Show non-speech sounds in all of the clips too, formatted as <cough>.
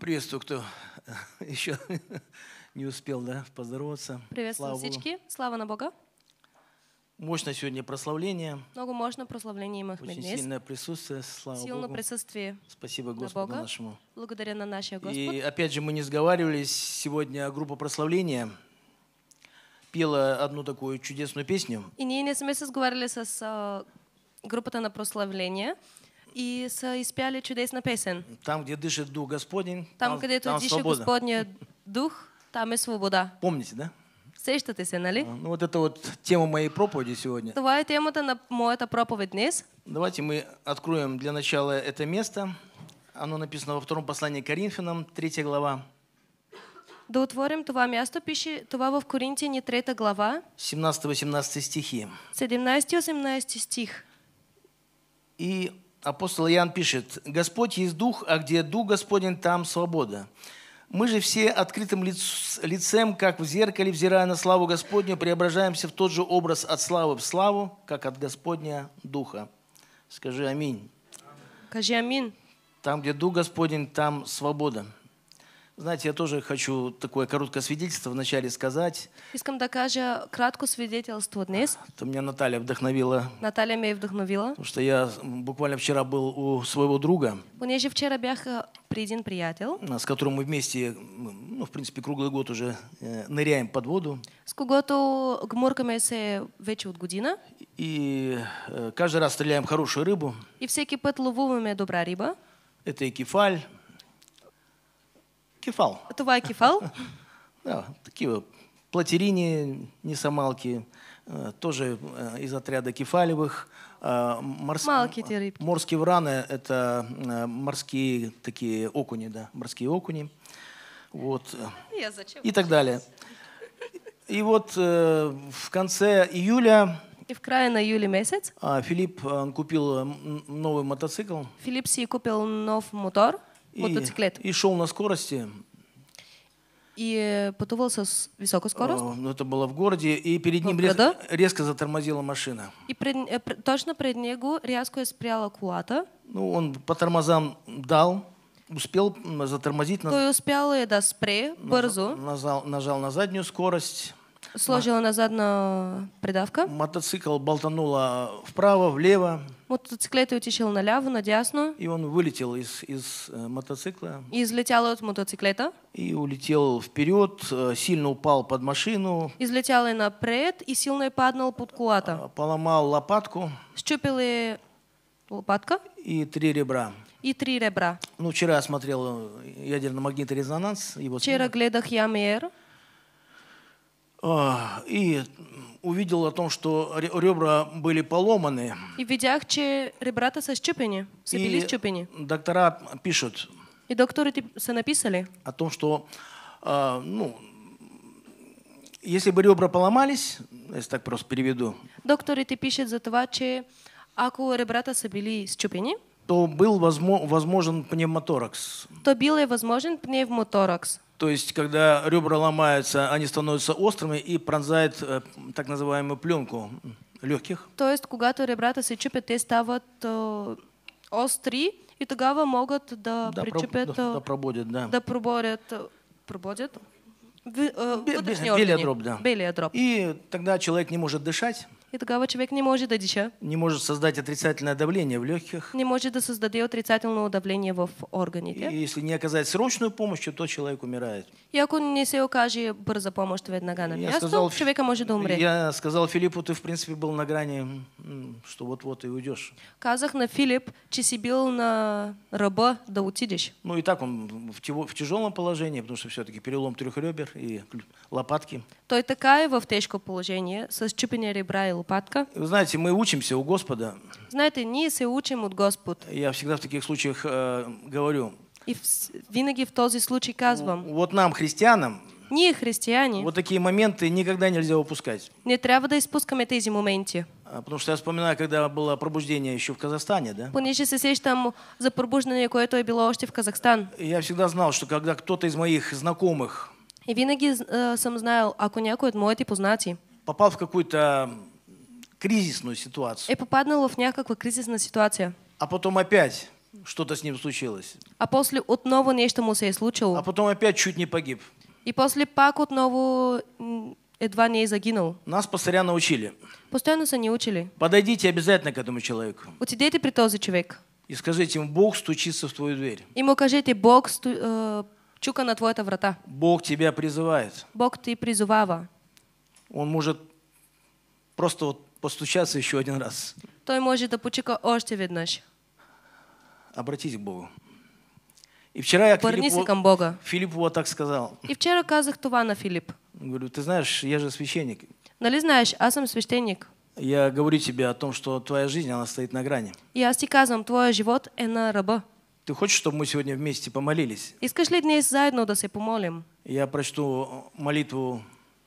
Приветствую, кто э, <laughs> еще <laughs> не успел да, поздороваться. Приветствую, Слава всички. Богу. Слава на Бога. Мощно сегодня прославление. Много мощно прославление мы. Очень днес. сильное присутствие, слава Сильное Богу. присутствие Спасибо Господу Бога. нашему. Благодаря на нашего Господа. И опять же мы не сговаривались, сегодня группа прославления пела одну такую чудесную песню. И не, не сме се с э, группой на прославление и са изпяли чудесна песен. Там, где дышит Дух Господень, там, там где там дышит свобода. Господния Дух, там и свобода. Помните, да? Сещате се, нали? А, ну, вот это вот тема моей проповеди сегодня. Това е темата на моята проповедь днес. Давайте мы откроем для начала это место. Оно написано во втором послании Коринфянам, третья глава. Да отворим това место, пише това в Коринтияни третья глава. 17-18 стихи. 17-18 стих. И апостол Иоанн пишет, «Господь есть Дух, а где Дух Господень, там свобода». Мы же все открытым лицем, как в зеркале, взирая на славу Господню, преображаемся в тот же образ от славы в славу, как от Господня Духа. Скажи аминь. Скажи аминь. Там, где Дух Господень, там свобода. Знаете, я тоже хочу такое короткое свидетельство вначале сказать. Искам да кажа кратко свидетельство днес. <laughs> Это меня Наталья вдохновила. Наталья меня вдохновила. Потому что я буквально вчера был у своего друга. Понеже вчера бях а, при один приятель. А, с которым мы вместе, ну, в принципе, круглый год уже э, ныряем под воду. С когото гмуркаме се вече от година. И э, каждый раз стреляем хорошую рыбу. И всякий път ловуваме добра рыба? Это и кефаль. Акефал. Това Акефал? <laughs> Да, такие платерини, несомалки, э, тоже э, из отряда кефалевых. Э, морс... Малкие рыбки. Морские враны – это морские такие окуни, да, морские окуни. Вот. Я зачем? И так далее. И вот в конце июля и в крае на июле месяц. А, Филипп он купил новый мотоцикл. Филипп си купил нов мотор, и, мотоциклет. И шел на скорости и потувался с высокой скоростью? Ну, это было в городе, и перед ним резко, резко затормозила машина. И пред, э, точно перед ним резко спряла кулата? Ну, он по тормозам дал, успел затормозить. То на... успел и да, спре, бързо. Нажал, нажал на заднюю скорость. Сложила на... назад на придавка. Мотоцикл болтанула вправо, влево. Мотоциклет отишел налево, на десну. И он вылетел из, из э, мотоцикла. И излетел от мотоциклета. И улетел вперед, э, сильно упал под машину. Излетел и напред, и сильно паднул под куата. А, поломал лопатку. Счупили лопатка. И три ребра. И три ребра. Ну, вчера я смотрел э, ядерно-магнитный резонанс. Его вчера снимок. я мер. А, и увидел о том, что ребра были поломаны. И видях, че ребрата са счупени, са и доктора пишут. И докторы са написали. О том, что, э, ну, если бы ребра поломались, если так просто переведу. Докторы ты пишут за това, че ако ребрата са били счупени, то был возможен пневмоторакс. То был возможен пневмоторакс. То есть, когда ребра ломаются, они становятся острыми и пронзают э, так называемую пленку легких. То есть, когда ребра се чупят, те стават э, остри и тогда могат э, да, да причепят, да, да прободят, да. да проборят, прободят? Бе, бе, белия дроб, да. Белия дробь. И тогда человек не может дышать. И тогава човек не может да диша. Не может создать отрицательное давление в легких. Не может да создаде отрицательное давление в органе. И если не оказать срочную помощь, то человек умирает. И ако не се окаже бърза помощ веднага на място, сказал, човека може Я сказал Филиппу, ты в принципе был на грани что вот-вот и уйдешь. Казах на Филипп, чесибил на раба да утидишь. Ну и так он в тяжелом положении, потому что все-таки перелом трех ребер и лопатки. То и такая во тяжком положение со чипения ребра и лопатка. Вы знаете, мы учимся у Господа. Знаете, не се учим от Господа. Я всегда в таких случаях э, говорю. И в, винаги в този случай казвам. Вот нам, христианам, не христиане. вот такие моменты никогда нельзя упускать. Не трябва да изпускаме тези моменти. А, потому что я вспоминаю, когда было пробуждение еще в Казахстане, да? Понеже се сещам за пробуждение, което то било още в Казахстан. Я всегда знал, что когда кто-то из моих знакомых И винаги э, съм знаел, ако някой от моите познати попал в какую-то кризисную ситуацию. И попаднал в някаква кризисна ситуация. А потом опять что-то с ним случилось. А после отново нечто ему се е случило. А потом опять чуть не погиб. И после пак отново едва не загинул. Нас постоянно учили. Постоянно са не учили. Подойдите обязательно к этому человеку. Отидете при този человек. И скажите ему, Бог стучится в твою дверь. И ему кажите, Бог сту... А, чука на твоята врата. Бог тебя призывает. Бог ты призывава. Он может просто вот постучаться еще один раз. Той может да почека още веднъж. Обратись к Богу. И вчера я Филиппу, Бога. Филиппу вот так сказал. И вчера казах това на Филипп. Говорю, ты знаешь, я же священник. Нали знаешь, аз сам священник. Я говорю тебе о том, что твоя жизнь, она стоит на грани. Я аз ти казвам, твоя живот и на раба. Ты хочешь, чтобы мы сегодня вместе помолились? И скажи, ли днес заедно да се помолим? Я прочту молитву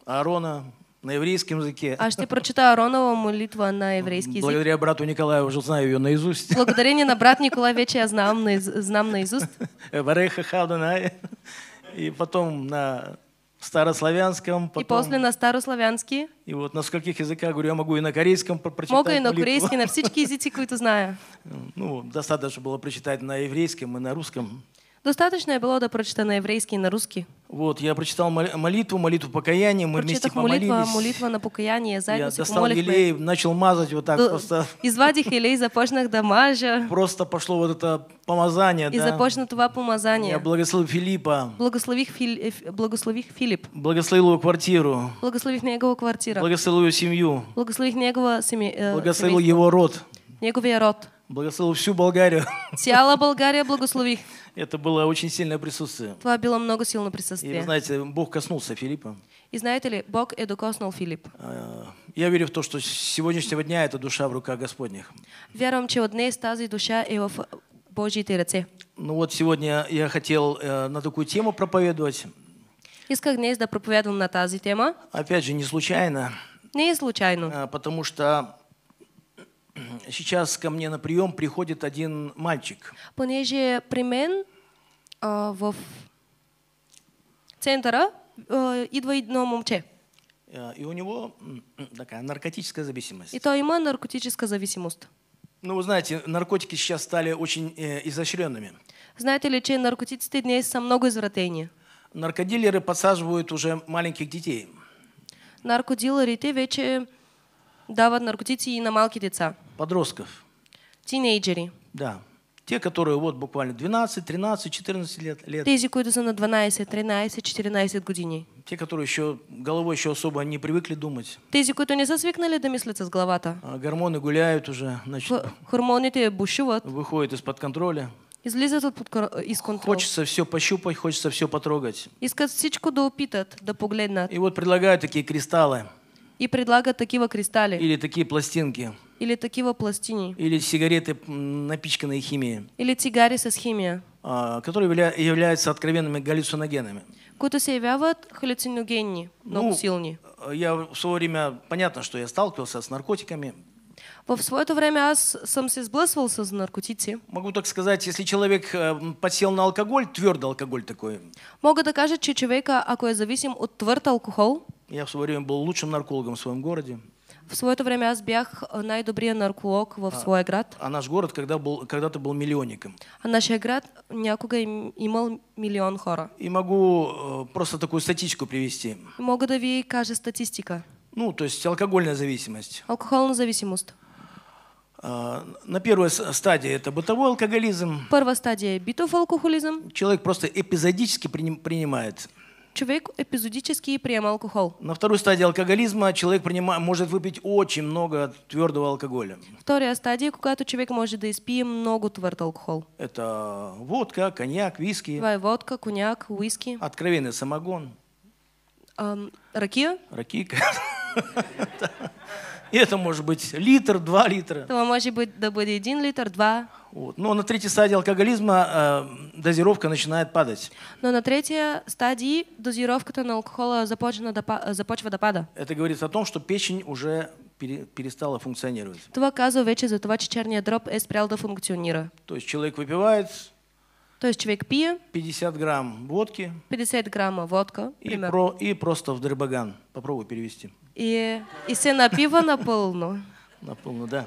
Аарона, на еврейском языке. Аж ты прочитаю Аронова молитва на еврейский язык. Благодаря брату Николаю уже знаю ее наизусть. Благодарение на брат Николай Вече я знам, наиз, знам наизусть. Вареха Хавданай. И потом на старославянском. Потом... И после на старославянский. И вот на скольких языках, говорю, я могу и на корейском прочитать Могу и на корейском, на всички языки, которые знаю. <laughs> Ну, достаточно было прочитать на еврейском и на русском. Достаточно было да прочитано еврейский и на русский. Вот, я прочитал молитву, молитву покаяния, мы Прочитав вместе молитва, помолились. молитву, молитва на покаяние, задницу Я достал елей, мы. начал мазать вот так э, <laughs> До, просто. Извадих елей, запошных да мажа. Просто пошло вот это помазание, И да. започна това помазание. Я благословил Филиппа. Благослових, Фили, э, благослових Филипп. Благословил его квартиру. Благослових его квартира. Благословил его семью. Благослових его семи, э, Благословил его род. Неговия род. Благослови всю Болгарию. Тяла <laughs> Болгария благослови. Это было очень сильное присутствие. Това было много на присутствие. И знаете, Бог коснулся Филиппа. И знаете ли, Бог и докоснул Филипп. А, я верю в то, что с сегодняшнего дня эта душа в руках Господних. Вярвам, че от днес тази душа е в Божьите ръце. Ну вот сегодня я хотел э, на такую тему проповедовать. Исках днес да проповедвам на тази тема. Опять же, не случайно. Не случайно. А, потому что Сейчас ко мне на прием приходит один мальчик. Понеже при мен а, в центъра и а, идва едно момче. Э, и у него такая наркотическая зависимость. И то има наркотическая зависимость. Ну, вы знаете, наркотики сейчас стали очень э, изощренными. Знаете ли, че наркотики днес са много извратения. Наркодилеры подсаживают уже маленьких детей. Наркодилерите вече... Вече да, дават наркотици и на малки деца. Подростков. Тинейджери. Да. Те, которые вот буквально 12, 13, 14 лет. лет. Тези, които са на 12, 13, 14 години. Те, которые еще головой еще особо не привыкли думать. Те, които не са свикнали да мислят с главата. А, гормоны гуляют уже. Значит, Гормоны те бушуват. Выходят из-под контроля. Излизат от подкор... Э, из контроля. Хочется все пощупать, хочется все потрогать. Искат всичко да опитат, да погледнат. И вот предлагают такие кристаллы. И предлагают такие вот кристалли. Или такие пластинки. Или такие вот пластини. Или сигареты, напичканные химией. Или сигареты с химией. А, которые являются откровенными галлюциногенами. Които се явяват халюциногенни, много ну, силни. Э, я в свое время, понятно, что я сталкивался с наркотиками, в свое -то время аз сам се сблъсвался с наркотици. Могу так сказать, если человек э, подсел на алкоголь, твердый алкоголь такой. Мога да кажа, че човека, ако е зависим от твърд алкохол. Я в свое время был лучшим наркологом в своем городе. В свое то время аз бях э, най-добрият нарколог в а, свой град. А, а наш город когда был, когда-то был миллионником. А наш град някога им, имал миллион хора. И могу э, просто такую статистику привести. Могу да ви кажа статистика. Ну, то есть алкогольная зависимость. Алкогольная зависимость. А, на первой стадии это бытовой алкоголизм. Первая стадия – битов алкоголизм. Человек просто эпизодически принимает Человек эпизодически принимал алкоголь. На второй стадии алкоголизма человек принимает, может выпить очень много твердого алкоголя. Вторая стадия, когда человек может да испить много твердого алкоголя. Это водка, коньяк, виски. Това водка, коньяк, виски. Откровенный самогон. Эм, ракия? Ракийка. <laughs> И это может быть литр, два литра. То может быть, да будет один литр, два. Вот. Но на третьей стадии алкоголизма э, дозировка начинает падать. Но на третьей стадии дозировка на алкоголя започва до, э, започва до пада. Это говорит о том, что печень уже перестала функционировать. Това казва вече за това, че черния дроб е спрял да функционира. То есть человек выпивает, то есть человек пьет. 50 грамм водки. 50 грамма водка. И, про, и просто в дребаган. Попробуй перевести. И, и все на пиво на полную. <laughs> На полную, да.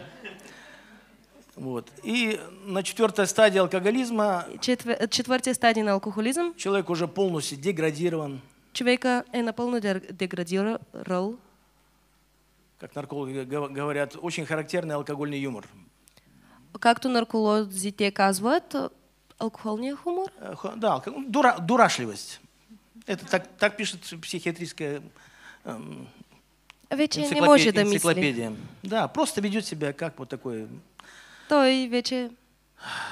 Вот. И на четвертой стадии алкоголизма... Четвер... Четвертая стадия алкоголизм. Человек уже полностью деградирован. Человека э, на полную деградировал. Как наркологи говорят, очень характерный алкогольный юмор. как то наркологи те казват, Алкогольный не хумор? Э, да, ну, дура, дурашливость. Это так, так пишет психиатрическая эм, вече энциклопедия. Не може да, да, просто ведет себя как вот такой... То и вече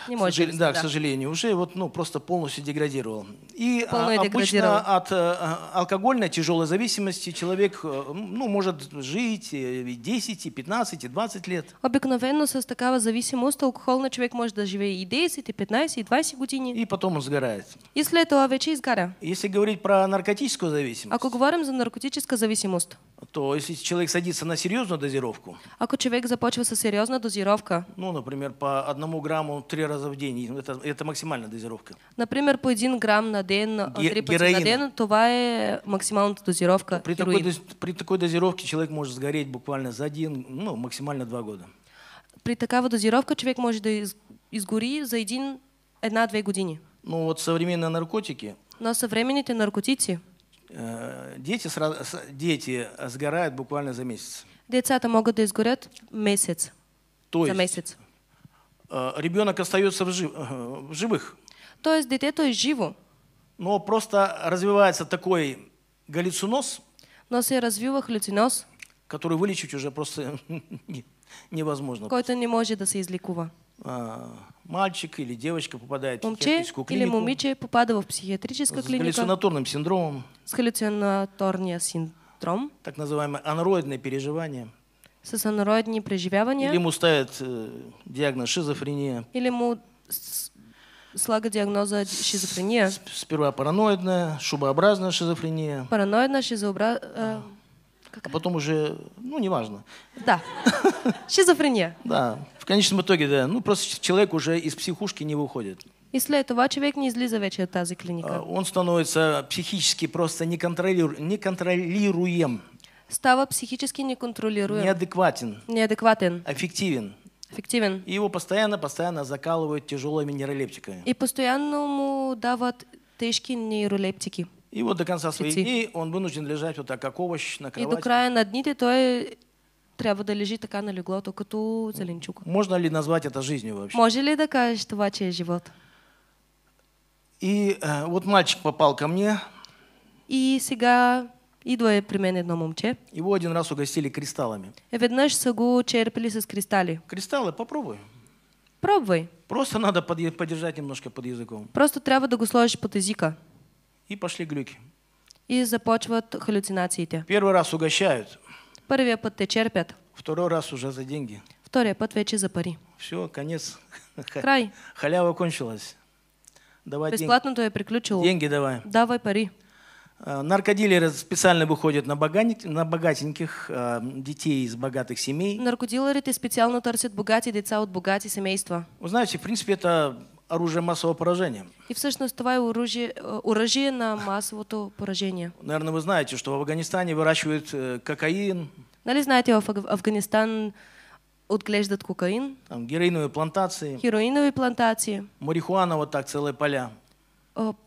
не может сожал... быть, да, да, к сожалению, уже вот, ну, просто полностью деградировал. И а, Полное обычно от э, а, алкогольной тяжелой зависимости человек э, ну, может жить э, и 10, 15, 20 лет. Обыкновенно со такава зависимост алкогольный человек может жить и 10, и 15, и 20 години. И потом он сгорает. Если это това вече Если говорить про наркотическую зависимость. Ако говорим за наркотическую зависимость. То если человек садится на серьезную дозировку. Ако человек започва серьезная дозировка. Ну, например, по одному грамму три раза в день. Это, это максимальная дозировка. Например, по 1 грамм на день, Ге- по на день, това максимальная дозировка при такой, доз, при такой дозировке человек может сгореть буквально за один, ну, максимально два года. При такой дозировке человек может изгореть за один, одна-две години. Ну вот современные наркотики. Но современные наркотики. Э, дети, сразу, дети сгорают буквально за месяц. Децата могут изгореть месяц. То есть, за месяц. Э, ребенок остается в, жив, э, в живых. То есть детето е живо. Но просто развивается такой галлюциноз. Но се развива халюциноз. Который вылечить уже просто <laughs> невозможно. Кто-то не может да се излекува. А, мальчик или девочка попадает в психиатрическую клинику. или мумиче попада в психиатрическую клинику. С галлюцинаторным синдромом. С галлюцинаторния синдромом, Так называемое анароидное переживание съсънародни преживявания. Или му ставят э, диагноз шизофрения. Или ему слага диагноза шизофрения. Сперва параноидная, шубообразная шизофрения. Параноидная, шизообразная... Э, а потом уже, ну, неважно. Да. <laughs> Шизофрения. Да. В конечном итоге, да. Ну, просто человек уже из психушки не выходит. И след этого человек не излиза вече от тази клиника. А, он становится психически просто неконтролируем. неконтролируем стала психически неконтролируем. Неадекватен. Неадекватен. Эффективен. Эффективен. И его постоянно, постоянно закалывают тяжелыми нейролептиками. И постоянно ему дават тяжкие нейролептики. И вот до конца своих дней он вынужден лежать вот так, как овощ на кровати. И до края на дните и трябва да лежит така на леглото, като зеленчук. Можно ли назвать это жизнью вообще? Може ли да кажеш това, че е живот? И э, вот мальчик попал ко мне. И сега Идва е при мен едно момче. Его один раз угостили кристаллами. Е, веднъж са го черпили с кристали. Кристаллы, попробуй. Пробвай. Просто надо подержать немножко под языком. Просто трябва да го сложиш под езика. И пошли глюки. И започват халюцинациите. Первый раз угощают. Първия път те черпят. Второй раз уже за деньги. Втория път вече за пари. Все, конец. Край. Халява кончилась. Давай Безплатното деньги. е приключило. Деньги давай. Давай пари. Э, наркодилеры специально выходят на, баганик, на богатеньких э, детей из богатых семей. ты специально търсят богатые деца от богати семейства. Вы знаете, в принципе, это оружие массового поражения. И всъщност това е оръжие, э, оръжие на массовото поражение. Наверное, вы знаете, что в Афганистане выращивают кокаин. Нали знаете, в Афганистан отглеждат кокаин. Там героиновые плантации. Героиновые плантации. Марихуана вот так целые поля.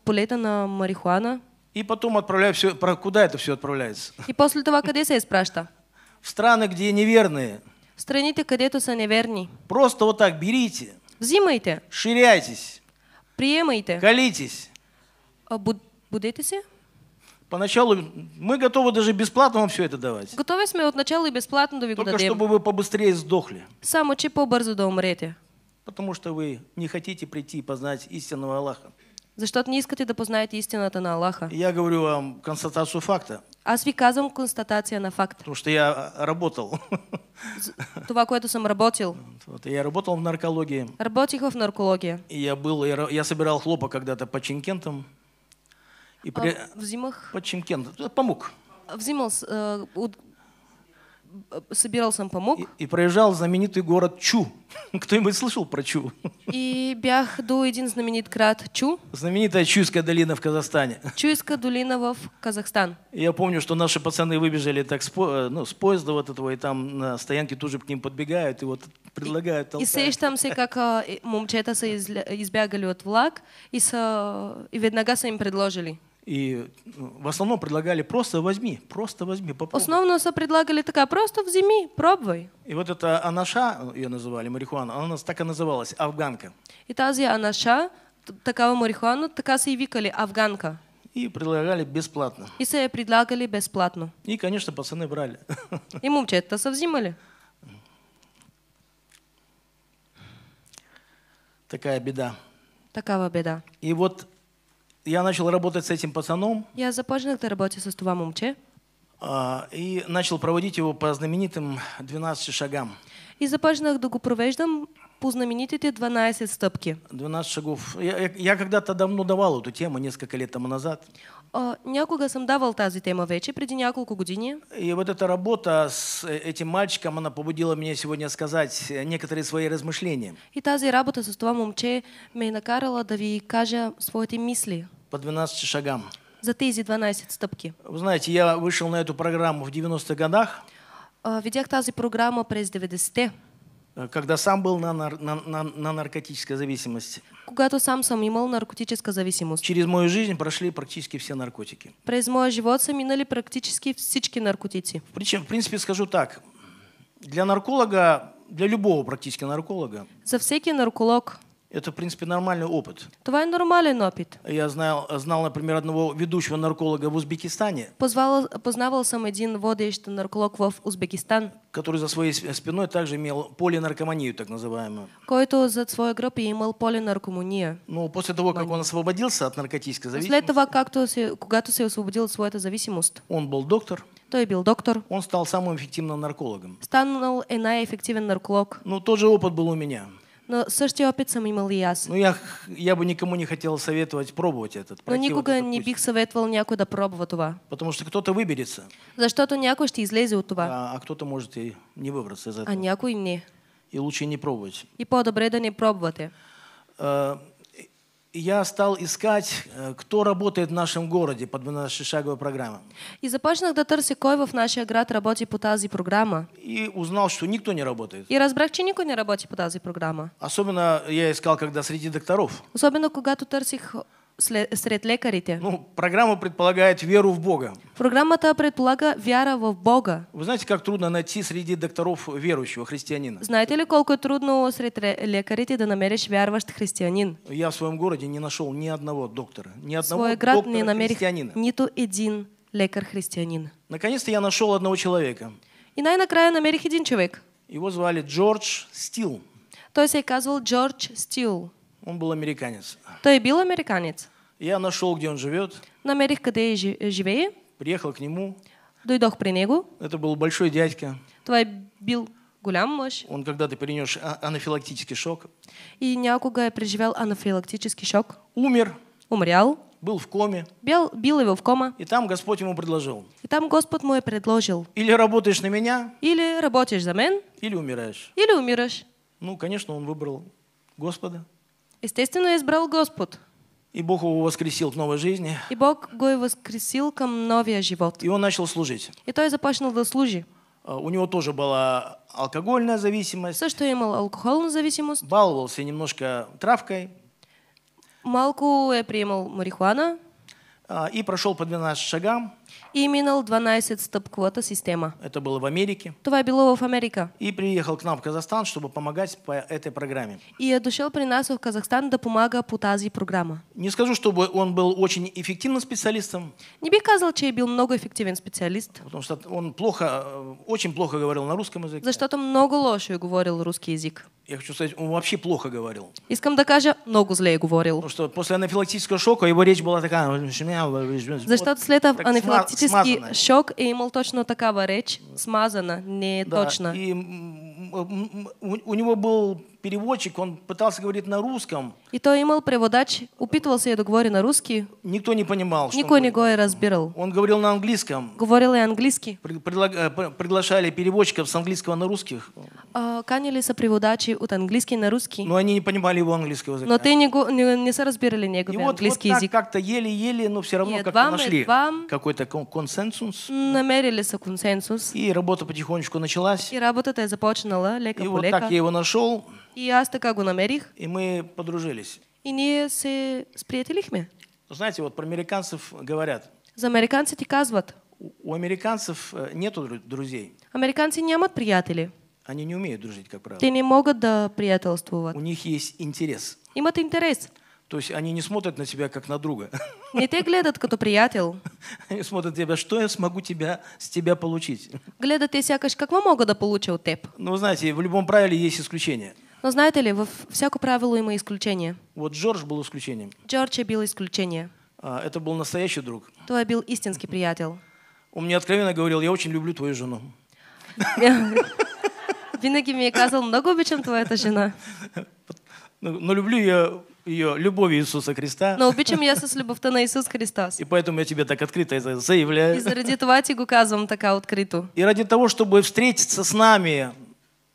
Полета на марихуана. И потом отправляю все, про куда это все отправляется? И после того, когда се изпраща? В страны, где неверные. В страните, където са неверни. Просто вот так берите. Взимайте. Ширяйтесь. Приемайте. Колитесь. А буд будете се? Поначалу мы готовы даже бесплатно вам все это давать. Готовы мы от начала и бесплатно да Только чтобы вы побыстрее сдохли. Само че по-бързо да умрете. Потому что вы не хотите прийти и познать истинного Аллаха. Защото не искате да познаете истината на Аллаха. Я говорю вам констатацию факта. Аз ви казвам констатация на факт. Потому что я а, работал. Това, което съм работил. Вот, я работал в наркологии. Работих в наркологии. И я был, я, я собирал хлопа когда-то по Чемкентам. И а, при... а, взимах... По Чемкентам. Помог. Взимал, э, от, собирался, нам помог. И, и проезжал знаменитый город Чу. <laughs> Кто-нибудь слышал про Чу? И до един знаменит крат Чу. Знаменитая Чуйская долина в Казахстане. Чуйская долина в Казахстан. Я помню, что наши пацаны выбежали так с, по, э, ну, с поезда вот этого, и там на стоянке тоже к ним подбегают и вот предлагают толкать. И там се как э, момчета са избягали от влаг и, са, э, и веднага с им предложили. И ну, в основном предлагали просто возьми, просто возьми, попробуй. Основно все предлагали такая, просто вземи, пробуй. И вот эта анаша, ее называли, марихуана, она у так и называлась, афганка. И та анаша, такая марихуана, такая и афганка. И предлагали бесплатно. И се предлагали бесплатно. И, конечно, пацаны брали. <laughs> И мумчата совзимали. Такая беда. Такая беда. И вот я начал работать с этим пацаном. Я започнах да работе с това момче. А, и начал проводить его по знаменитым 12 шагам. И започнах да го провеждам по знаменитите 12 стъпки. 12 шагов. Я, я, когда-то давно давал эту тему, несколько лет тому назад. А, някога съм давал тази тема вече, преди няколко години. И вот эта работа с э, этим мальчиком, она побудила меня сегодня сказать э, некоторые свои размышления. И тази работа с това момче ме е накарала да ви кажа своите мисли. По 12 шагам. За тези 12 стъпки. Вы знаете, я вышел на эту программу в 90-х годах. А, видях тази программа, през 90-те. Э, когда сам был на, нар на, на, на наркотической зависимости. Когато сам съм имал наркотическая зависимость. Через мою жизнь прошли практически все наркотики. През моя живот са минали практически всички наркотици. Причем, в принципе, скажу так. Для нарколога, для любого практически нарколога. За всякий нарколог. Это, в принципе, нормальный опыт. Това е нормален опит. Я знал, знал, например, одного ведущего нарколога в Узбекистане. Позвал, познавал сам один водящий нарколог в Узбекистан. Который за своей спиной также имел полинаркоманию, так называемую. Кто-то за своей группой имел полинаркоманию. Ну, после того, как он освободился от наркотической зависимости. После того, как то, когато се освободил от своей зависимости. Он был доктор. Той был доктор. Он стал самым эффективным наркологом. Станул и наэффективен нарколог. Ну, тот же опыт был у меня. Но също опит съм имал и аз. Ну я, я бы никому не хотел советовать пробовать этот. Но никога вот не путь. бих съветвал някой да пробва това. Потому что кто-то выберется. Защото някой ще излезе излезет това. А, а кто-то может и не выбраться из а этого. А някой не. И лучше не пробовать. И по-добре да не пробвате. А, я стал искать, э, кто работает в нашем городе под нашей шаговой программой. И започнах да търся кой в нашия град работи по тази программа. И узнал, что никто не работает. И разбрах, че никто не работает по тази программа. Особенно я искал, когда среди докторов. Особенно когда търсих сред лекарите. Ну, программа предполагает веру в Бога. Программа-то предполагает вера в Бога. Вы знаете, как трудно найти среди докторов верующего христианина? Знаете ли, сколько трудно сред лекарите да намеришь вярващ христианин? Я в своем городе не нашел ни одного доктора, ни одного Свой град доктора не намерих христианина. Нито един лекар христианин. Наконец-то я нашел одного человека. И най-накрая намерих един человек. Его звали Джордж Стил. То есть я казвал Джордж Стил. Он был американец. Той был американец. Я нашел, где он живет. Намерих, где э, живее. Приехал к нему. Дойдох при него. Это был большой дядька. Твой бил гулям мъж. Он когда-то перенес а, анафилактический шок. И някога я переживал анафилактический шок. Умер. Умрял. Был в коме. Бил, бил его в кома. И там Господь ему предложил. И там Господь му предложил. Или работаешь на меня. Или работаешь за мен. Или умираешь. Или умираешь. Ну, конечно, он выбрал Господа. Естественно, избрал Господь. И Бог его воскресил к новой жизни. И Бог го воскресил к новой живот. И он начал служить. И то я започнал да служи. А, у него тоже была алкогольная зависимость. Все, что я имел алкогольную зависимость. Баловался немножко травкой. Малку я приемал марихуана. А, и прошел по 12 шагам и имел 12 стоп-квота система. Это было в Америке. Това било в Америка. И приехал к нам в Казахстан, чтобы помогать по этой программе. И е дошел при нас в Казахстан да помага по тази программа. Не скажу, чтобы он был очень эффективным специалистом. Не бих сказал, че е бил много эффективен специалист. Потому что он плохо, э, очень плохо говорил на русском языке. За что-то много лошо говорил русский язык. Я хочу сказать, он вообще плохо говорил. Искам да кажа, много зле говорил. Потому что после анафилактического шока его речь была такая... За что-то след анафилактического аналектически смазана. Е. шок е имал точно такава реч, смазана, не е да, точна. И у него был переводчик, он пытался говорить на русском. И то имел переводач, упитывался я до на русский. Никто не понимал, что Никто не говорит. разбирал. Он говорил на английском. Говорил и английский. Предла э, приглашали переводчиков с английского на русских. А, канили са преводачи от английский на русский. Но они не понимали его английского языка. Но ты не, не, не са разбирали негови вот, английский вот так, язык. как-то еле-еле, но все равно как-то нашли какой-то консенсус. Намерили консенсус. И работа потихонечку началась. И работа-то започна започнала лека И по вот так я его нашел. И аз така го намерих. И мы подружились. И не се сприятелихме. Знаете, вот про американцев говорят. За американците казват. У американцев э, нету друзей. Американцы нямат приятели. Они не умеют дружить, как правило. Те не могут да приятелствовать. У них есть интерес. Имат интерес. То есть они не смотрят на тебя как на друга. Не те глядят, кто приятел. <laughs> Они смотрят на тебя, что я смогу тебя, с тебя получить. Глядят, те сякаш, какво мога да получа от теб. Ну, знаете, в любом правиле есть исключение. Но знаете ли, во всяко правило има исключение. Вот Джордж был исключением. Джордж был исключение. А, это был настоящий друг. Той был истинский приятел. Он мне откровенно говорил, я очень люблю твою жену. <laughs> Винаги мне казал, много обичам твоя жена. <laughs> Ну, но люблю я ее любовь Иисуса Христа. Но обичам я с любовта на Иисус Христос. И поэтому я тебе так открыто заявляю. И заради това ти указываем такая така И ради того, чтобы встретиться с нами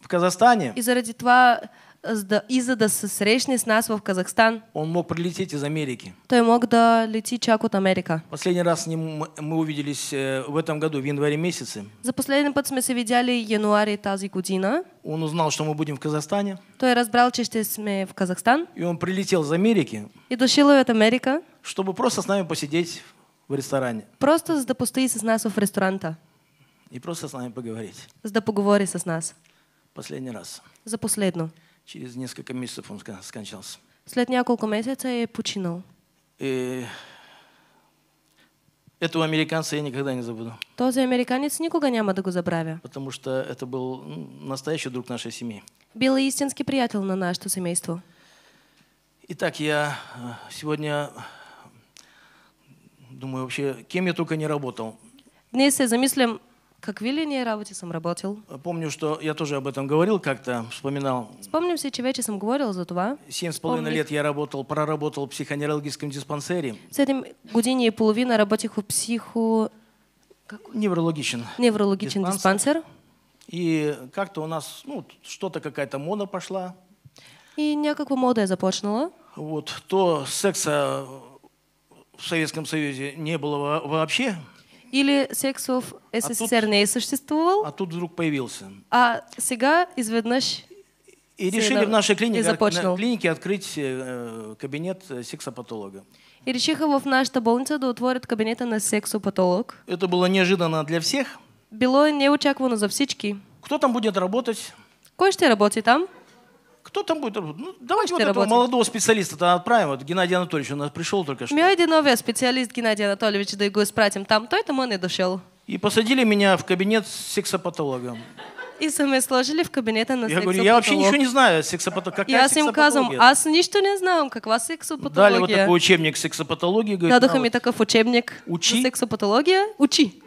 в Казахстане. И заради това, и за да се срещне с нас в Казахстан. Он мог прилететь из Америки. Той мог да лети чак от Америка. Последний раз мы увиделись э, в этом году, в январе месяце. За последний път сме се видяли януаре тази година. Он узнал, что мы будем в Казахстане. Той разбрал, че ще сме в Казахстан. И он прилетел из Америки. И дошел от Америка. Чтобы просто с нами посидеть в ресторане. Просто за да постои с нас в ресторанта. И просто с нами поговорить. За да поговори с нас. Последний раз. За последно. Через несколько месяцев он скончался. След несколько месяцев я починал. И... Этого американца я никогда не забуду. Този американец никога няма да го забравя. Потому что это был настоящий друг нашей семьи. Бил истинский приятель на нашу семейство. Итак, я а, сегодня думаю вообще, кем я только не работал. Днес се замислям Какви линии работе сам работал? Помню, что я тоже об этом говорил как-то, вспоминал. Вспомним все, чего я сам говорил за това. Семь с половиной лет я работал, проработал в психоневрологическом диспансере. С этим године и половина работих в психу... Какой? Неврологичен. Неврологичен диспансер. диспансер. И как-то у нас ну, что-то какая-то мода пошла. И някаква мода я започнула. Вот, то секса в Советском Союзе не было вообще. Или секс в СССР а тут, не существовал. А тут вдруг появился. А сега изведнаж и решили в нашей клинике, на клинике открыть э, э, кабинет э, сексопатолога. И решили в нашей больнице да отворят кабинет на сексопатолог. Это было неожиданно для всех. Было неочаквано за всички. Кто там будет работать? Кой что работает там? Кто там будет работать? Ну, давайте Можете вот этого молодого специалиста-то отправим. Вот Геннадий Анатольевич у нас пришел только что. Мой новый специалист Геннадий Анатольевич, да его спратим там, то это не дошел. И посадили меня в кабинет с сексопатологом. И сами сложили в кабинет а на Я говорю, я вообще ничего не знаю сексопатолог. Какая я с ним казам, а с ничто не знаю, как вас сексопатология. Дали вот такой учебник сексопатологии. Говорит, Надо хами таков учебник. Учи. Сексопатология. Учи.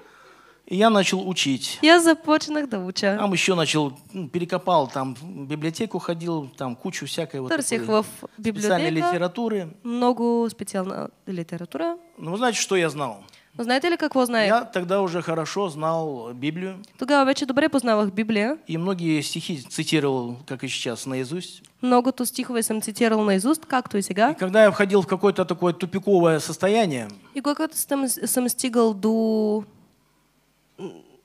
И я начал учить. Я започнах да уча. Там еще начал, ну, перекопал, там в библиотеку ходил, там кучу всякой вот такой специальной литературы. Много специальной э, литературы. Ну, вы знаете, что я знал? Ну знаете ли, как вы знаете? Я тогда уже хорошо знал Библию. Тогда вече добре познавах Библия. И многие стихи цитировал, как и сейчас, наизусть. Много то стихов я сам цитировал наизусть, как то и сега. И когда я входил в какое-то такое тупиковое состояние. И как то сам, сам стигал до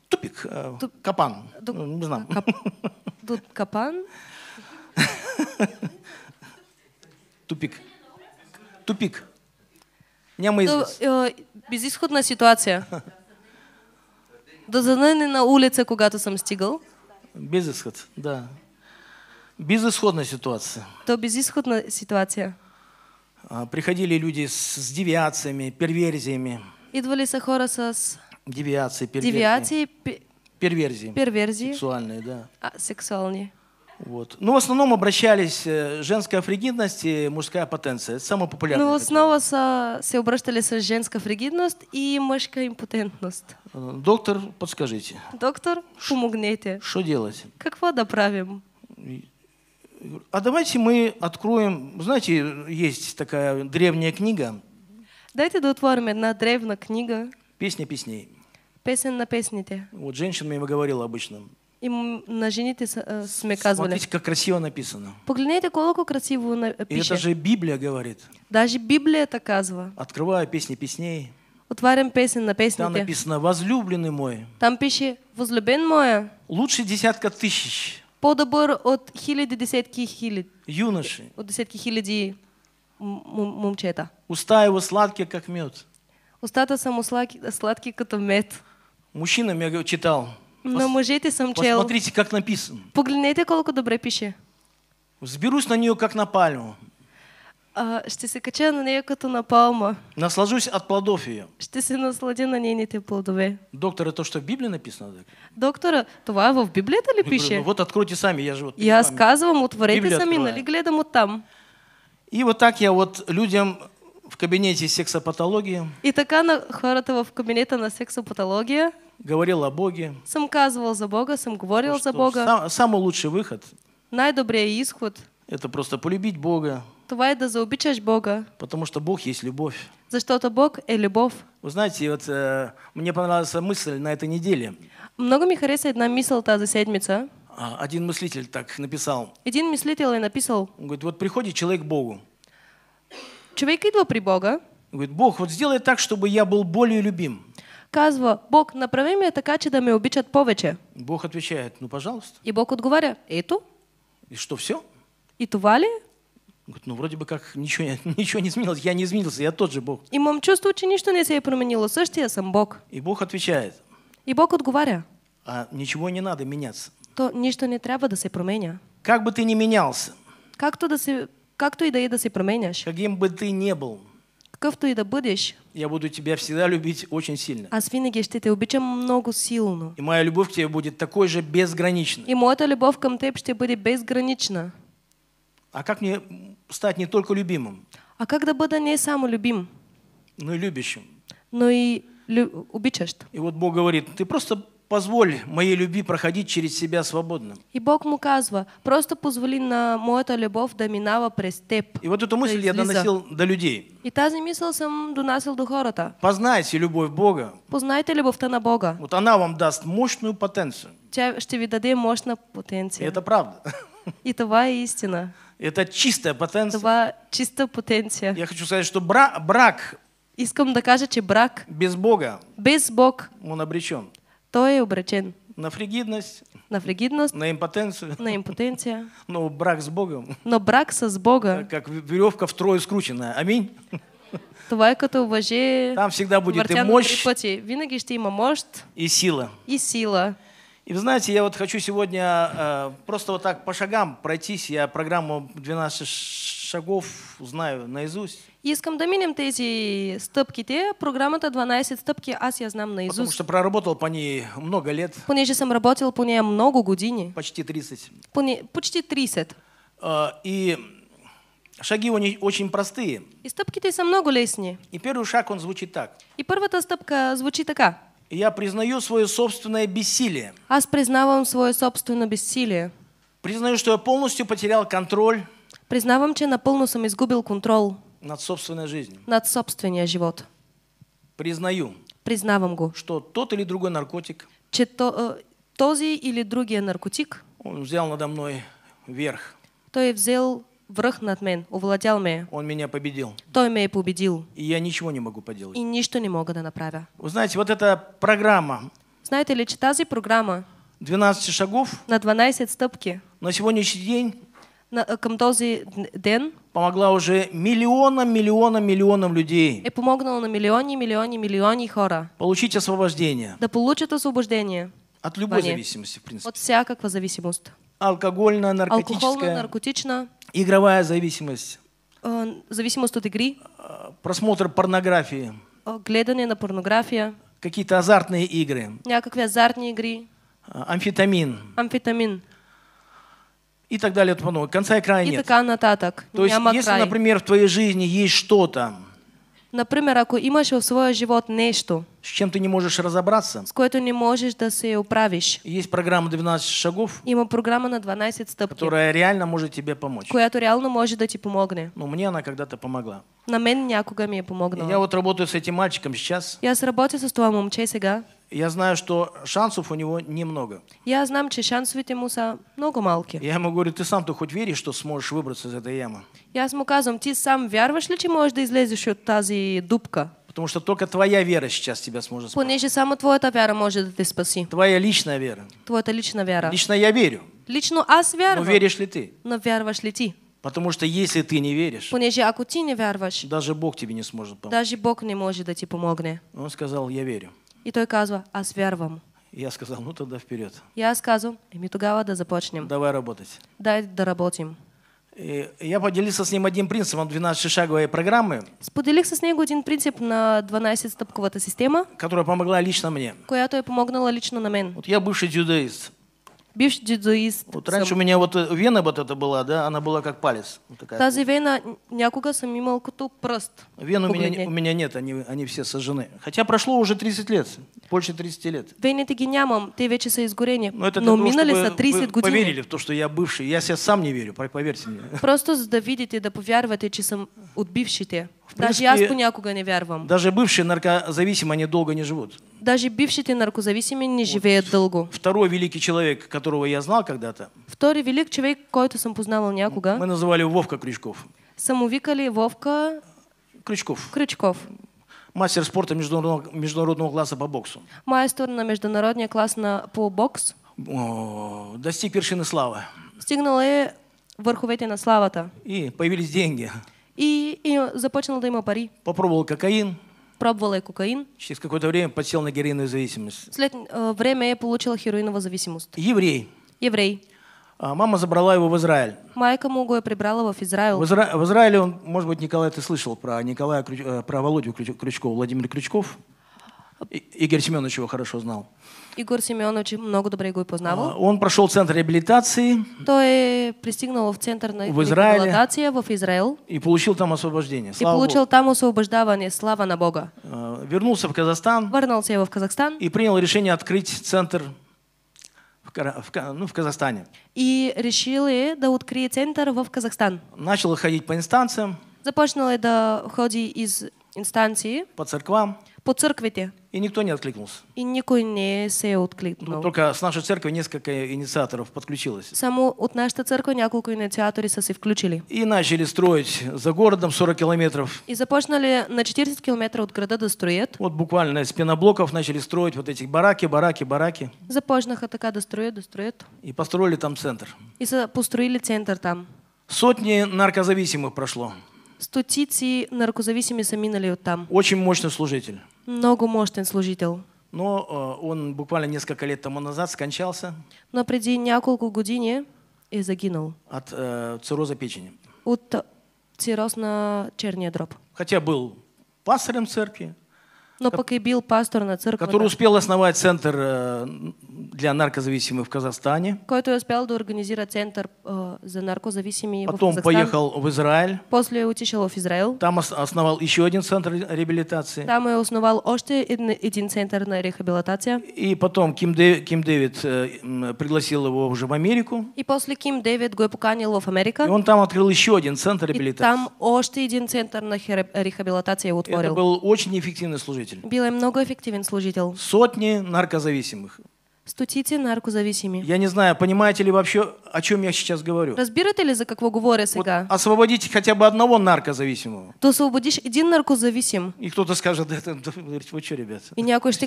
Тупик, э, Туп... Капан, Туп... Ну, не знаю. Кап... Тут Капан? Тупик. Тупик. Няма излез. До, ну, э, безисходна ситуация. До заненена улица, когато сам стигал. Без изход, да. Безысходная ситуация. То безысходная ситуация. А, приходили люди с, с девиациями, перверзиями. Идвали са хора с Девиации, перверзии. перверзии. Перверзии. Сексуальные, да. А, сексуальные. Вот. Ну, в основном обращались э, женская фригидность и мужская потенция. Это самое популярное. Ну, основа со, все обращались женская фригидность и мужская импотентность. Э, доктор, подскажите. Доктор, помогните. Что делать? Как вода правим? А давайте мы откроем, знаете, есть такая древняя книга. Дайте дотворим отворим одна древняя книга. Песня песней. Песен на песните. Вот женщинам я говорил обычно. И на жените э, сме казвали. Смотрите, как красиво написано. Погледнете колко красиво напише. И это же Библия говорит. Даже Библия это казва. Открывая песни песней. Отварям песен на песните. Там написано «Возлюбленный мой». Там пише «Возлюбен мой». Лучше десятка тысяч. По-добър от хиляди десятки хиляди. Юноши. От десятки хиляди момчета. Уста его сладкие, как мед. Устата са му сладкие как като мед мужчинам я читал. На мъжете съм чел. Посмотрите, как написано. Погледнете сколько добре пише. Сберусь на нее, как на пальму. А, ще се кача на нея като на пальму. Наслажусь от плодов ее. Что се насладя на нейните плодове. Доктор, это что в Библии написано? Так? Доктора, това в Библията ли пише? Ну, вот откройте сами, я же вот. И аз казвам, сами, открываю. нали гледам от там. И вот так я вот людям в кабинете сексопатологии. И така хората в кабинете на сексопатология. Говорил о Боге. Сам казывал за Бога, сам говорил за Бога. Сам, самый лучший выход. Най-добрее исход. Это просто полюбить Бога. Това да заубичаешь Бога. Потому что Бог есть любовь. за что то Бог и любовь. Вы знаете, вот э, мне понравилась мысль на этой неделе. Много ми хареса мысль мисъл за седмица. А, один мыслитель так написал. один мыслитель написал. Он говорит, вот приходит человек к Богу човек идва при Бога. Говорит, Бог, вот сделай так, чтобы я был более любим. Казва, Бог, направи ме така, че да ме обичат повече. Бог отвечает, ну, пожалуйста. И Бог отговаря, эту. И что, все? И това ли? Говорит, ну вроде бы как ничего, <laughs> ничего не изменилось, я не изменился, я тот же Бог. Имам чувство, че нищо не се е променило, я сам Бог. И Бог отвечает. И Бог отговаря. А ничего не надо меняться. То нищо не трябва да се променя. Как бы ты ни менялся. Как то да се Както и да и да се променяш. Каким бы ты не был. Какъвто и да бъдеш. Я буду тебя всегда любить очень сильно. Аз винаги ще те обичам много силно. И моя любовь к тебе будет такой же безгранична. И моята любов към теб ще бъде безгранична. А как мне стать не только любимым? А как да бъда не само любим? Но и любящим. Но и лю... обичащ. И вот Бог говорит, ты просто Позволь моей любви проходить через себя свободно. И Бог му казва, просто позволи на моята любов да минава през теб. И вот эту мысль я доносил до людей. И та же мысль сам доносил до города. Познайте любовь Бога. Познайте любовь на Бога. Вот она вам даст мощную потенцию. Тя что ви даде мощна потенция. И это правда. И това е истина. Это чистая потенция. Това чиста потенция. Я хочу сказать, что бра брак Искам да кажа, че брак без Бога, без Бог, он обречен. Той обречен на фригидность, на фригидность, на импотенцию, на импотенция, <laughs> но брак с Богом, но брак со с Бога, как веревка втрое скрученная. Аминь. <laughs> Това е като въже Там всегда будет и мощь, пъти. винаги ще има мощ и сила. И сила. И вы знаете, я вот хочу сегодня э, просто вот так по шагам пройтись. Я программу 12 шагов знаю наизусть. Искам да минем тези стъпките. Програмата 12 стъпки аз я знам наизусть. Потому что проработал по ней много лет. Понеже съм работил по нея много години. Почти 30. Поне, почти 30. А, и шаги у них очень простые. И те са много лесни. И первый шаг он звучит так. И первая стъпка звучит така. Я признаю свое собственное бессилие. Аз признавам свое собственное бессилие. Признаю, что я полностью потерял контроль Признавам, че напълно съм изгубил контрол над собственной жизнью. Над собствения живот. Признаю. Признавам го. Что тот или другой наркотик. Че то, а, този или другия наркотик. Он взял надо мной верх. Той е взел връх над мен, овладял ме. Он меня победил. Той ме е победил. И я ничего не могу поделать. И нищо не мога да направя. Вы знаете, вот эта программа. Знаете ли, че тази программа 12 шагов на 12 стъпки на сегодняшний день Э, към този ден. Помогла уже миллионам, миллионам, миллионам людей. И помогнала на миллионы, миллионы, миллионы хора. Получить освобождение. Да получат освобождение. От любой зависимости, в принципе. От всякаква зависимости. Алкогольная, наркотическая. Алкогольная, наркотичная. Игровая зависимость. Э, зависимость от игры. Э, просмотр порнографии. Э, глядание на порнографию, Какие-то азартные игры. Някакви азартные игры. Амфетамин. Амфетамин и так далее. Конца и края нет. И така нататък. То есть, если, край. например, в твоей жизни есть что-то, Например, ако имаш в своя живот нечто. с чем ты не можешь разобраться, с кое-то не можешь да се оправиш, есть программа 12 шагов, има программа на 12 стъпки, которая реально может тебе помочь, Кое-то реально может да ти помогне. Ну, мне она когда-то помогла. На мен някога ми е помогнала. я вот работаю с этим мальчиком сейчас. Я аз работя с това момче сега. Я знаю, что шансов у него немного. Я знаю, что шансов му са много малки. Я ему говорю, ты сам-то хоть веришь, что сможешь выбраться из этой ямы? Я ему казвам, ты сам вярваш ли, что можешь да излезеш от тази дупка? Потому что только твоя вера сейчас тебя сможет спасти. Понеже само твоята вера может да те спаси. Твоя личная вера. Твоята личная вера. Лично я верю. Лично ас вярвам. Но веришь ли ты? Но вярваш ли ты? Потому что если ты не веришь, Понеже, ако ти не вярваш, даже Бог тебе не сможет помочь. Даже Бог не может дать тебе помогне. Он сказал, я верю. И той казва, аз вярвам. И я сказал, ну тогда вперед. Я сказал, ми тогава да започнем. Давай работать. Дай да работим. И я поделился с ним одним принципом 12-шаговой программы. Споделился с ним один принцип на 12 стопковата система. Которая помогла лично мне. Която я помогнала лично на мен. Вот я бывший дзюдоист бивши джидзоист. Вот раньше у меня вот э, вена вот эта была, да, она была как палец. Вот такая. Тази вена някога съм имал като пръст. Вен у меня, у меня нет, они, они все сожжены. Хотя прошло уже 30 лет, больше 30 лет. Вените ги нямам, ты вече са изгорени. Но, это Но того, минали са 30 години. поверили в то, что я бывший. Я себя сам не верю, поверьте мне. Просто за да видите, да повярвате, че съм от бившите. Даже я понякога не вярвам. Даже бывшие наркозависимые, они долго не живут. Даже бывшие наркозависимые не вот. долго. Второй великий человек, которого я знал когда-то. Второй великий человек, кого който сам познавал някога. Мы называли его Вовка Крючков. Самовикали Вовка... Крючков. Крючков. Мастер спорта международного, международного класса по боксу. Мастер на международный класс на, по боксу. Достиг вершины славы. Стигнули верховете на славата. И появились деньги. И, и започнал да има пари. Попробовал кокаин. Пробовала и кокаин. Через какое-то время подсел на героиновую зависимость. След э, время я получила хероиновую зависимость. Еврей. Еврей. А мама забрала его в Израиль. Майка Мугу я прибрала в Израиль. В, Изра... в Израиле он, может быть, Николай, ты слышал про Николая, Крю... Э, про Володю Крючкова, Владимир Крючков. И... Игорь Семенович его хорошо знал. Игорь Семенович много добре го е познавал. А, он прошел центр реабилитации. То Той пристигнал в центр на в Израиле, реабилитация в Израил. И получил там освобождение. Слава и получил Богу. там освобождение. слава на Бога. А, вернулся в Казахстан. Вернулся его в Казахстан. И принял решение открыть центр в, ну, в Казахстане. И решили да открыть центр в Казахстан. Начал ходить по инстанциям. Започнал да ходи из инстанции. По церквам по църквите. И никто не откликнулся. И никой не се откликнул. Но ну, только с нашей церкви несколько инициаторов подключилось. Само от нашей церкви несколько инициаторов се включили. И начали строить за городом 40 километров. И започнали на 40 километров от города да строят. Вот буквально из пеноблоков начали строить вот эти бараки, бараки, бараки. Започнаха така да строят, да строят. И построили там центр. И построили центр там. Сотни наркозависимых прошло. Стотици наркозависимые сами вот там. Очень мощный служитель. Много мощный служитель. Но э, он буквально несколько лет тому назад скончался. Но приди несколько години и загинул. От э, цирроза печени. От цирроз на черния дроб. Хотя был пастором церкви. Но пока бил пастор на церковь. Который успел основать центр э, для наркозависимых в Казахстане. Который успел организировать центр э, за наркозависимые Потом в поехал в Израиль. После утешил в Израиль. Там основал еще один центр реабилитации. Там и основал еще один центр на рехабилитацию. И потом Ким, Дэв Ким Дэвид э, пригласил его уже в Америку. И после Ким Дэвид его поканил в Америку. И он там открыл еще один центр реабилитации. И там еще один центр на рехабилитации утворил. Это был очень эффективный служитель служитель. Белый много эффективен служитель. Сотни наркозависимых. стутите наркозависимі. Я не знаю, понимаете ли вообще, о чем я сейчас говорю. Разбираете ли, за какого говорю сега? Вот освободите хотя бы одного наркозависимого. То освободишь один наркозависим. И кто-то скажет, это, вы что, ребята? И някой что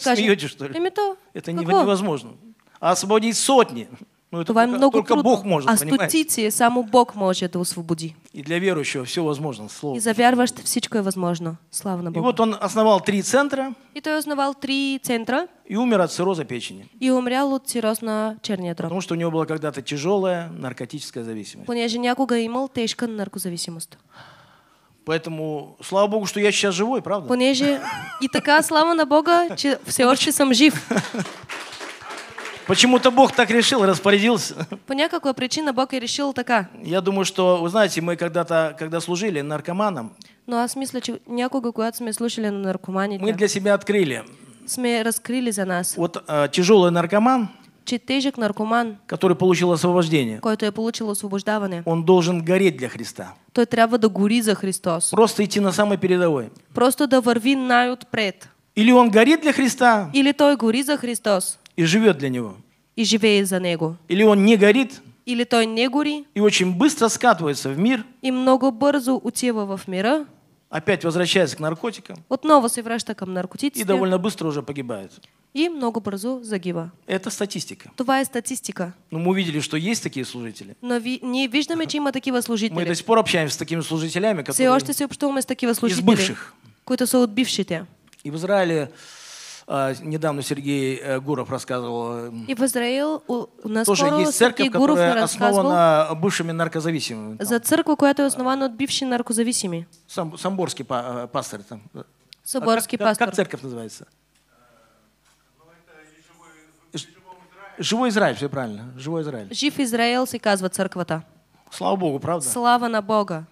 ли? Это невозможно. А освободить сотни. Но ну, это только, много только трудно. Бог может, а стотици саму Бог может да освободи. И для верующего все возможно. Слово. И за верующ всичко е възможно. Слава на Богу. И вот он основал три центра. И той основал три центра. И умер от цирроза печени. И умрял от цирроза на черния Потому что у него была когда-то тяжелая наркотическая зависимость. Понеже някога имал тежка наркозависимость. Поэтому, слава Богу, что я сейчас живой, правда? Понеже и такая слава на Бога, че все още съм жив. <laughs> Почему-то Бог так решил, распорядился. По какая причине Бог и решил така. Я думаю, что, вы знаете, мы когда-то, когда служили наркоманам, ну, а мисля, че някога, когато сме слушали на наркоманите, мы для себя открыли. сме раскрыли за нас, Вот э, тяжелый наркоман, че наркоман, который получил освобождение, Кое-то я получил освобождаване, он должен гореть для Христа. То той трябва да гори за Христос. Просто идти на самой передовой. Просто да върви нают пред. Или он горит для Христа, Или той гори за Христос, и живет для него. И живеет за него. Или он не горит, или той не гори. И очень быстро скатывается в мир. И много бързо утива в мира. Опять возвращаясь к наркотикам. Отново се враща към наркотиц. И довольно быстро уже погибает. И много бързо загиба. Это статистика. Твоя статистика. Но ну, мы увидели, что есть такие служители. Но ви, ние виждаме, мы има такива служители. Мы до сих пор общаемся с такими служителями, которые... Все още се общуваме с такива служители. Из бывших. Които то от бившите. И в Израиле а, недавно Сергей э, Гуров рассказывал. И в Израиле у нас тоже есть церковь, Гуров которая основана бывшими наркозависимыми. За церковь, которая основана от бывших наркозависимыми. Сам, самборский э, пастор там. Соборский а как, пастор. Как, церковь называется? Живой Израиль, все правильно. Живой Израиль. Жив Израиль, се казва църквата. Слава Богу, правда? Слава на Бога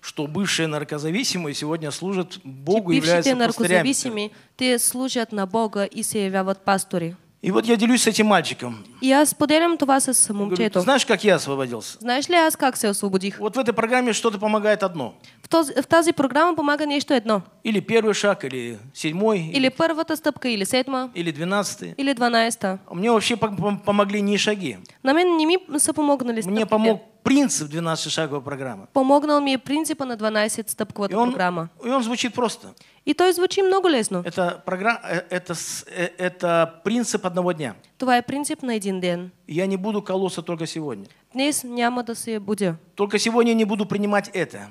что бывшие наркозависимые сегодня служат Богу, и являются наркозависимые, ты служат на Бога и се вот пастори. И вот я делюсь с этим мальчиком. Я споделям това с момчето. Говорю, знаешь, как я освободился? Знаешь ли я, как се освободих? Вот в этой программе что-то помогает одно този, в тази програма помага нещо едно. Или первый шаг, или седьмой. Или, или първата стъпка, или седма. Или дванадцатый. Или дванадцата. Мне вообще помогли не шаги. На мен не ми са помогнали стъпките. Мне помог принцип 12-шаговой программы. Помогнал мне принципа на 12-стъпковата программа. И он звучит просто. И той звучи много лесно. Это, программа, э, это, э, это принцип одного дня. Това е принцип на един ден. Я не буду колоться только сегодня. Днес няма да се будя. Только сегодня не буду принимать это.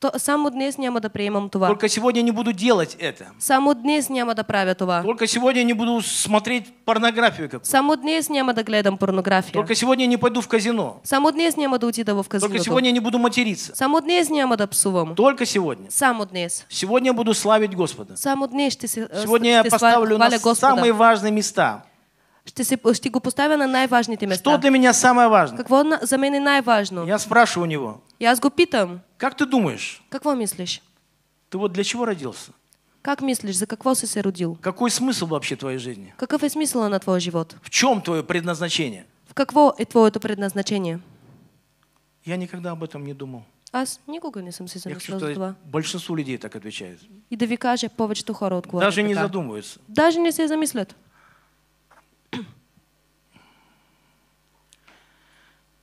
То, саму днес няма да приемам това. Только сегодня не буду делать это. Само днес няма да правя това. Только сегодня не буду смотреть порнографию какую. Само днес няма да гледам порнография. Только сегодня не пойду в казино. Само днес няма да отида в казино. Только сегодня не буду материться. Само днес няма да псувам. Только сегодня. Само днес. Сегодня буду славить Господа. Само днес ще Сегодня я поставлю на самые важные места. Ще, се, ще го поставя на най-важните места. Что для меня самое важное? Какво на, за мен е най-важно? Я спрашиваю у него. И аз го питам. Как ты думаешь? Какво мислиш? Ты вот для чего родился? Как мислиш? за какого ты се родил? Какой смысл вообще твоей жизни? Каков е смысл на твой живот? В чем твое предназначение? В какво е твоето предназначение? Я никогда об этом не думал. Аз никога не съм се замислял за това. Большинство людей так отвечают. И да ви кажа, повечето хора отговарят Даже не така. задумываются. Даже не се замислят.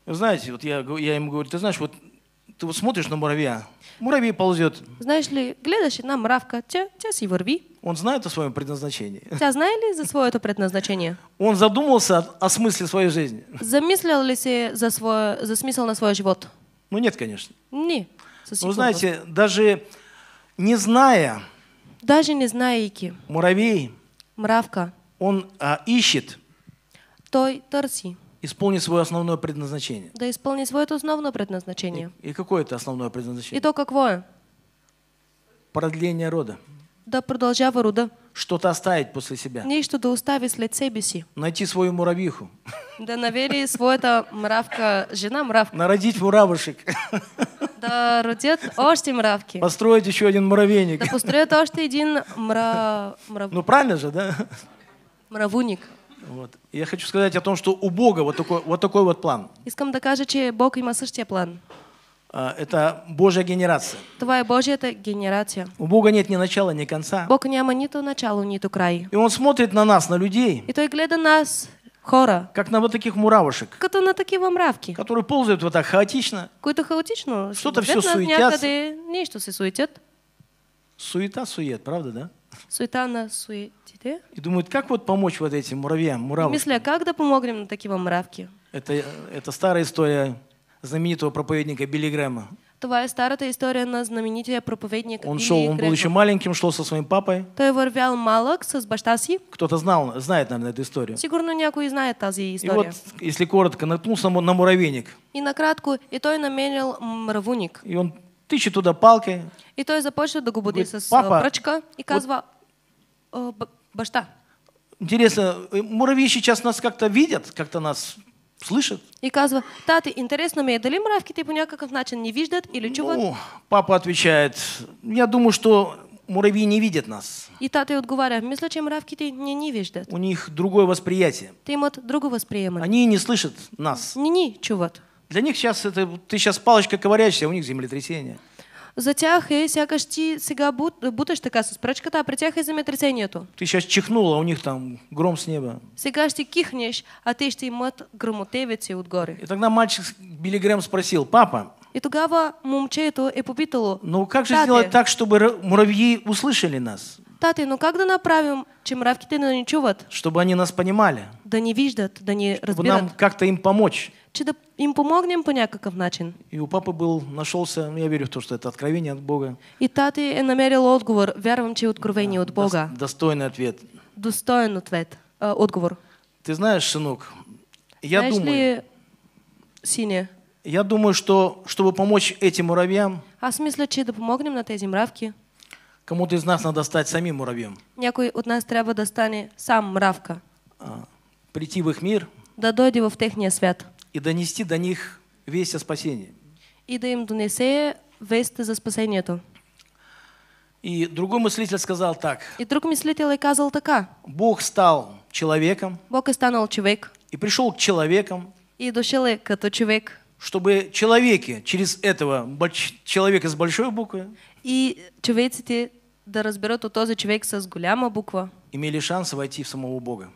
Знаете, вот я, я ему говорю, ты знаешь, вот ты вот смотришь на муравья, муравей ползет. Знаешь ли, глядящий на мравка, тя, тя его рви. Он знает о своем предназначении. <laughs> Тя знали за свое это предназначение? Он задумался о, о смысле своей жизни. Замислил ли си за, свой, за смысл на свой живот? Ну нет, конечно. Не. Ну, Вы знаете, даже не зная, даже не зная, знаеки, муравей, мравка, он а, ищет, той торси, исполнить свое основное предназначение. Да исполнить свое основное предназначение. И, и какое это основное предназначение? И то какое? Продление рода. Да продолжава рода. Что-то оставить после себя. Нечто да оставить след себе си. Найти свою муравьиху. Да навери это мравка, жена мравка. Народить муравушек. Да родят още мравки. Построить еще один муравейник. Да построят още один мра... мрав... Ну правильно же, да? Мравуник. Вот. Я хочу сказать о том, что у Бога вот такой вот, такой вот план. Искам да кажа, че Бог има същия план. А, это Божья генерация. Твоя Божья это генерация. У Бога нет ни начала, ни конца. Бог няма нито начало, нито край. И Он смотрит на нас, на людей. И то и глядя нас, хора. Как на вот таких муравушек. Като на такива мравки. Которые ползают вот так хаотично. Кое-то хаотично. Что-то все суетятся. Някъде, нещо суетят. Суета-сует, правда, да? Суета на суете. И думают, как вот помочь вот этим муравьям, муравьям. Мысля, а как да помогнем на такие муравки? Это, это старая история знаменитого проповедника Билли Грэма. Това е история на знаменитого проповедника. Он шел, он был еще маленьким, шел со своим папой. Той вървял малък с баща Кто-то знал, знает, наверное, эту историю. Сигурно някой знает тази история. И вот, если коротко, наткнулся на муравейник. И на накратко, и той намерил мравуник. И он тиче туда палки. И той започна да го буди с папа, пръчка и казва, вот, баща. Интересно, э, муравьи сейчас нас как-то видят, как-то нас слышат? И казва, тати, интересно мне е, дали муравките по типа, някакъв начин не видят или чуват? Ну, папа отвечает, я думаю, что муравьи не видят нас. И тати отговаривает, мисля, че ты не не видят. У них другое восприятие. Ты им от другого восприемание. Они не слышат нас. Не ни чуват. Для них сейчас это, ты сейчас палочка ковыряешься, а у них землетрясение. За тях е сякаш ти сега буташ така с пръчката, а при тях е земетресението. Ты сейчас чихнула, а у них там гром с неба. Сега ще кихнеш, а те ще имат громотевици отгоре. И тогда мальчик Билли Грэм спросил, папа, И тогава момчето е попитало, Ну как же сделать так, чтобы муравьи услышали нас? Тате, ну как да направим, че мравките не чуват? Чтобы они нас понимали да не виждат, да не чтобы нам как-то им помочь. Чи да им помогнем по някакъв начин. И у папы был, нашелся, ну, я верю в то, что это откровение от Бога. И тати е намерил отговор, вярвам, че е откровение да, от Бога. Достойный ответ. Достоен ответ, э, отговор. Ты знаешь, сынок, я знаешь думаю... Ли, сине? Я думаю, что чтобы помочь этим муравьям... А смысла, че да помогнем на тези мравки? Кому-то из нас надо стать самим муравьем. Някой от нас треба да стане сам мравка. А прийти в их мир да дойде в техния свят и донести до них весть о спасении. И да им донесе весть за спасението. И другой мыслитель сказал так. И друг мыслитель и сказал така. Бог стал человеком. Бог и станал человек. И пришел к человекам. И дошел то человек. Чтобы человеки через этого человека с большой буквы. И човеците да разберут от този човек с голяма буква. Имели шанс войти в самого Бога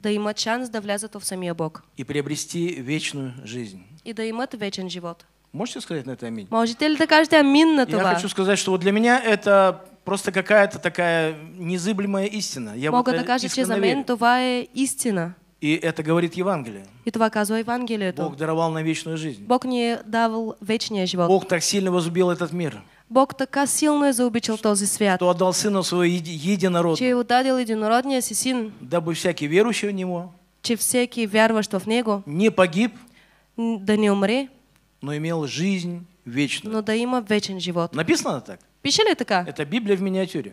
да имат шанс да влязат в самия Бог. И приобрести вечную жизнь. И да имат вечен живот. Можете сказать на это аминь? Можете ли да кажете амин на това? Я хочу сказать, что вот для меня это просто какая-то такая незыблемая истина. Я Мога да кажа, че за мен това е истина. И это говорит Евангелие. И това казва Евангелието. Бог даровал на вечную жизнь. Бог не давал вечния живот. Бог так сильно возлюбил этот мир. Бог така силно е заобичал този свят, то отдал Сына Своего единородного, че е отдадил единородния си Син, дабы всякий верующий в Него, че всеки вярващ в Него, не погиб, да не умри, но имел жизнь вечную. Но да има вечен живот. Написано так? Пише ли така? Это Библия в миниатюре.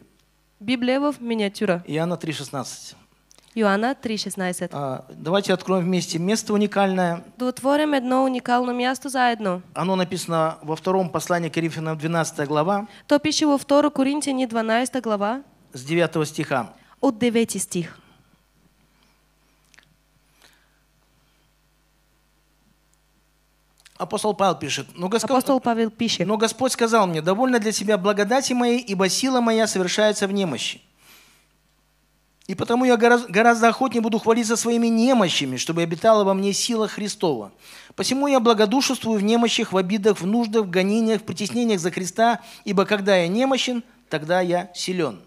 Библия в миниатюра. Иоанна 3,16. Йоанна 3,16. А, давайте откроем вместе место уникальное. Да отворим одно уникальное место заедно. Оно написано во втором послании к Римлянам, 12 глава. То пишет во 2 Коринфяне 12 глава. С 9 стиха. От 9 стих. Апостол Павел пишет, но Господь, Апостол Павел пишет, но Господь сказал мне, довольно для себя благодати моей, ибо сила моя совершается в немощи. И потому я гораздо, гораздо охотнее буду хвалиться своими немощами, чтобы обитала во мне сила Христова. Посему я благодушествую в немощах, в обидах, в нуждах, в гонениях, в притеснениях за Христа, ибо когда я немощен, тогда я силен».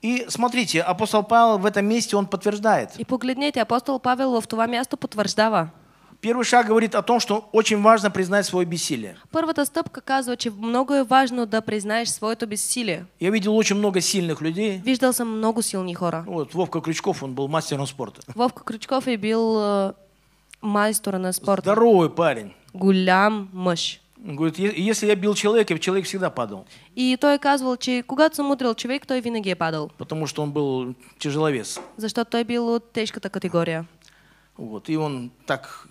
И смотрите, апостол Павел в этом месте он подтверждает. И поглядите, апостол Павел в това место подтверждава. Первый шаг говорит о том, что очень важно признать свое бессилие. Първата стъпка казва, че много важно да признаешь признаеш это бессилие. Я видел очень много сильных людей. Виждал съм много силни хора. Вот Вовка Крючков, он был мастером спорта. Вовка Крючков е бил э, мастером на спорта. Здоровый парень. Гулям мощь. Говорит, если я бил человека, человек всегда падал. И той казвал, че когато мудрил человек, човек, и винаги падал. Потому что он был тяжеловес. За что то той бил от тежката категория. Вот, и он так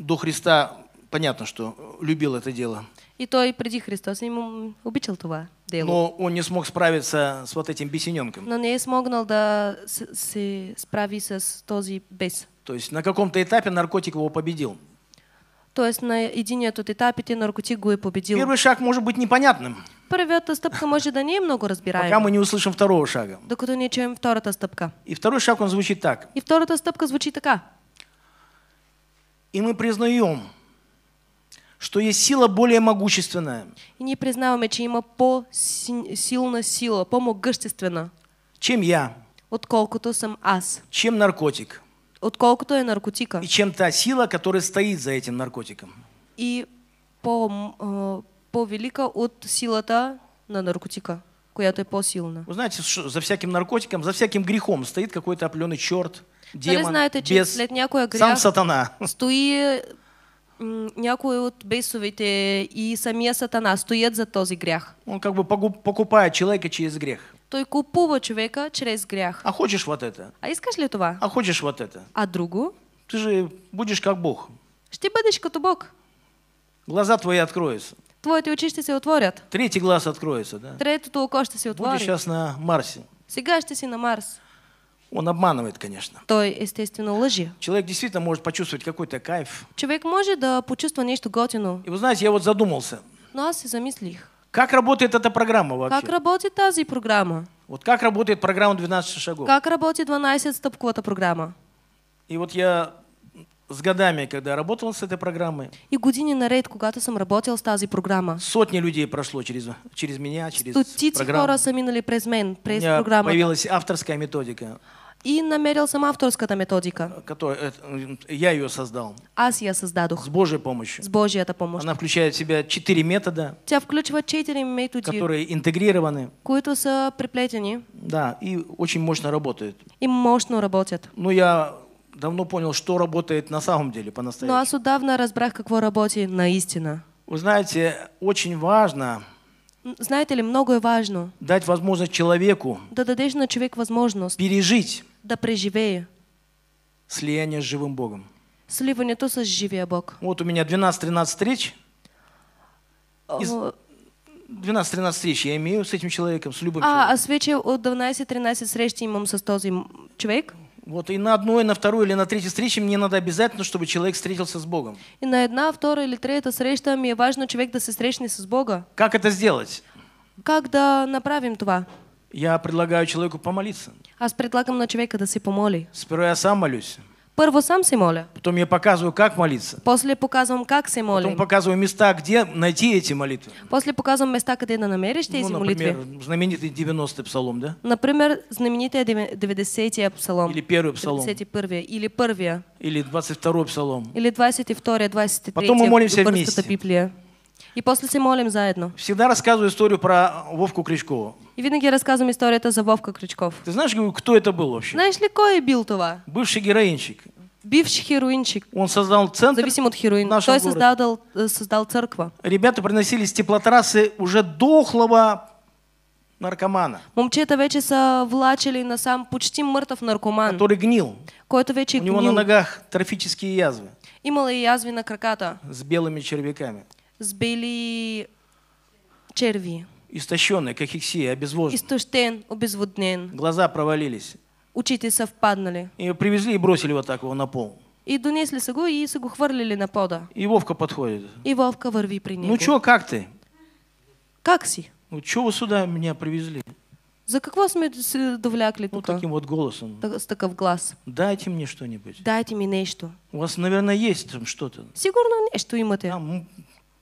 до Христа понятно, что э, любил это дело. И то и приди Христос, ему обичал това дело. Но он не смог справиться с вот этим бесененком. Но не смогнал да се справи с този бес. То есть на каком-то этапе наркотик его победил. То есть на едине этот этапе ты наркотик го и победил. Первый шаг может быть непонятным. Първата стъпка может да не много разбираема. Пока мы не услышим второго шага. Докато не чуем вторая стъпка. И второй шаг он звучит так. И вторая стъпка звучит така. И мы признаем, что есть сила более могущественная. И не признаем, что има по-силна сила, по-могущественна. Чем я. Отколкото съм аз. Чем наркотик. Отколкото е наркотика. И чем та сила, которая стоит за этим наркотиком. И по, э, по-велика от силата на наркотика, която е по-силна. Вы знаете, за всяким наркотиком, за всяким грехом стоит какой-то определенный черт, Демон, знаете, че без, след някоя грях сам сатана. стои някои от бесовите и самия сатана стоят за този грях. Он как бы покупает человека через грех. Той купува човека чрез грях. А хочешь вот это? А искаш ли това? А хочешь вот это? А друго? Ты же будешь как Бог. Ще бъдеш като Бог. Глаза твои откроются. Твоите очи ще се отворят. Третий глаз откроется, да? Третото око ще се отвори. Будешь сейчас на Марсе. Сега ще си на Марс. Он обманывает, конечно. То естественно лжи. Человек действительно может почувствовать какой-то кайф. Человек может да почувствовать нечто готину. И вы знаете, я вот задумался. Ну а се замислих. Как работает эта программа вообще? Как работает тази программа? Вот как работает программа 12 шагов? Как работает 12 стопковата программа? И вот я с годами, когда работал с этой программой. И години наред, когато сам работил с тази программа. Сотни людей прошло через, через меня, через Стотици программу. хора са минали през мен, през программу. Появилась авторская методика. И намерился сама авторская методика. Которая, э, я ее создал. Аз я создаду. С Божьей помощью. С Божьей это помощь. Она включает в себя четыре метода. Тебя включает четыре метода. Которые интегрированы. какие-то са приплетени. Да, и очень мощно работают. И мощно работают. Ну, я давно понял, что работает на самом деле по-настоящему. Ну, аз отдавна разбрах, какво на наистина. Вы знаете, очень важно знаете ли, многое важно. Дать возможность человеку. Да дадешь на человек возможность. Пережить. Да преживее. Слияние с живым Богом. Сливание то со живее Бог. Вот у меня 12-13 встреч. Э, Из... 12-13 встреч я имею с этим человеком, с любым а, а человеком. А, а свече от 12-13 встреч имам со този человек вот и на одной, на вторую или на третьей встрече мне надо обязательно, чтобы человек встретился с Богом. И на одна, вторая или третья встреча мне важно человек да се с Богом. Как это сделать? Как да направим това? Я предлагаю человеку помолиться. А с предлагам на человека да си помоли. Сперва я сам молюсь. Перво сам си моля. Потом я показываю, как молиться. После показываем, как си молим. Потом показываю места, где найти эти молитвы. После показываем места, где да намеришь ну, эти например, молитвы. Например, знаменитый 90 псалом, да? Например, знаменитый 90 псалом. Или первый псалом. 91 или первый. Или 22-й псалом. Или 22-й, 23-й. Потом мы молимся вместе. Библия. И после все молим заедно. Всегда рассказываю историю про Вовку Крючкова. И винаги рассказываем историю это за Вовка Крючков. Ты знаешь, кто это был вообще? Знаешь ли, кой бил това? Бывший героинчик. Бивший херуинчик. Он создал центр. Зависим от херуин. Той города. Э, создал, создал церковь. Ребята приносили с теплотрассы уже дохлого наркомана. Момчета вече са влачили на сам почти мъртъв наркоман. Который гнил. Който вече У него гнил. на ногах трофические язвы. Имало и язвы на краката. С белыми червяками сбили черви. Истощенный, как Хексия, обезвожен. Истощен, обезводнен. Глаза провалились. Очите совпаднали. И привезли и бросили вот так его на пол. И донесли са и са хварлили на пода. И Вовка подходит. И Вовка ворви при него. Ну чё, как ты? Как си? Ну чё вы сюда меня привезли? За какво вас мы довлякли тук? Ну, таким вот голосом. Так, с таков глаз. Дайте мне что-нибудь. Дайте мне нечто. У вас, наверное, есть там что-то. Сигурно нечто имате. Там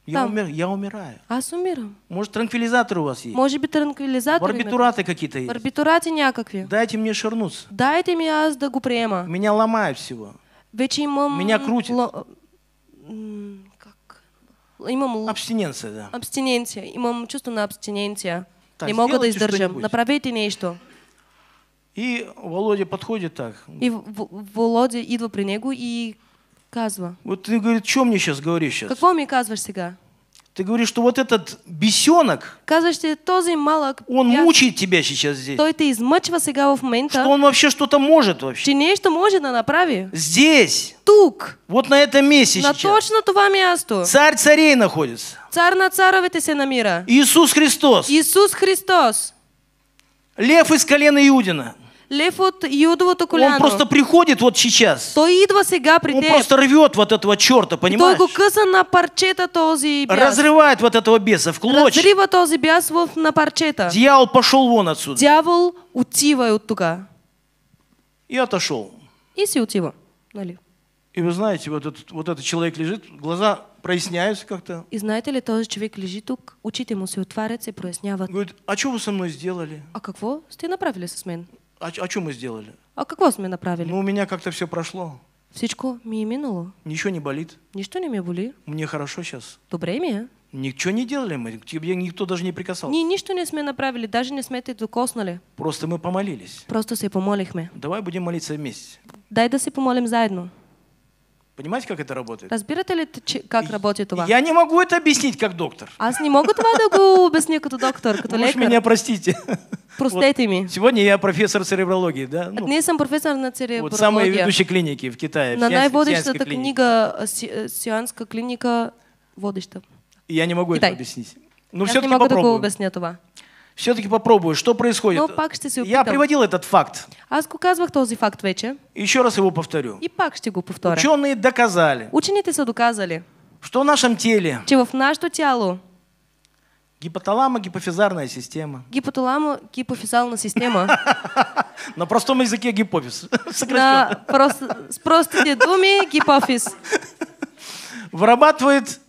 я, там. умер, я умираю. Аз умирам. Может, транквилизатор у вас есть? Может быть, транквилизатор? Барбитураты какие-то есть? Барбитураты някакви. Дайте мне шарнуться. Дайте мне аз да го Меня ломает всего. Вече имам... Меня крутит. Ло... Как? Имам... Абстиненция, да. Абстиненция. Имам чувство на абстиненция. Так, Не могу да издержам. Направите нечто. И Володя подходит так. И Володя идва при него и Казва. Вот ты говоришь, что мне сейчас говоришь сейчас? Какво ми казваш сега? Ты говоришь, что вот этот бесенок, Казваш, че този малък он бяк, мучает тебя сейчас здесь. той те измъчва сега в момента, Что а? он вообще что-то может вообще. че нещо может на направе. Здесь, Тук, вот на этом месте на сейчас. точно това място, Царь царей находится. Царь на царовете се намира. Иисус Христос. Иисус Христос, Лев из колена Иудина. Лев от Юдвото коляно. Он просто приходит вот сейчас. То идва сега при Он просто рвет вот этого черта, понимаешь? Той го къса на парчета този бяс. Разрывает вот этого беса в клочья. Разрива този бяс в, на парчета. Дьявол пошел вон отсюда. Дьявол отива от тука. И отошел. И си отива. Нали? И вы знаете, вот этот, вот этот человек лежит, глаза проясняются как-то. И знаете ли, този человек лежит тук, очите ему се отварят, се проясняват. Говорит, а что вы со мной сделали? А какво сте направили с смен. А, а что мы сделали? А как вас меня направили? Ну, у меня как-то все прошло. Всичко мне минуло. Ничего не болит. Ничто не ме боли. Мне хорошо сейчас. Добре ми Ничего не делали мы, к тебе никто даже не прикасался. Ни, ничто не сме направили, даже не сме те коснули. Просто мы помолились. Просто се мы. Давай будем молиться вместе. Дай да се помолим заедно. Понимаете, как это работает? Разбирате ли как работает у вас? Я не могу это объяснить как доктор. А не могут това да го доктор, като лекар. Вы меня простите. Простите вот. ми. Сегодня я профессор церебрологии, да? Ну, я сам профессор на церебрология. Вот самые ведущие клиники в Китае. На най-водещата книга, э, э, сианска клиника водеща. Я не могу Китай. это объяснить. Ну, все не могу Да го обясня това все-таки попробую, что происходит. Я приводил этот факт. Аз го казвах този факт вече. Еще раз его повторю. И пак ще го повторя. Ученые доказали. Учените са доказали. Что в нашем теле? Че в нашето тяло. Гипоталама, гипофизарная система. Гипоталама, гипофизарная система. <laughs> На простом языке гипофиз. <laughs> На простые думи гипофиз. Вырабатывает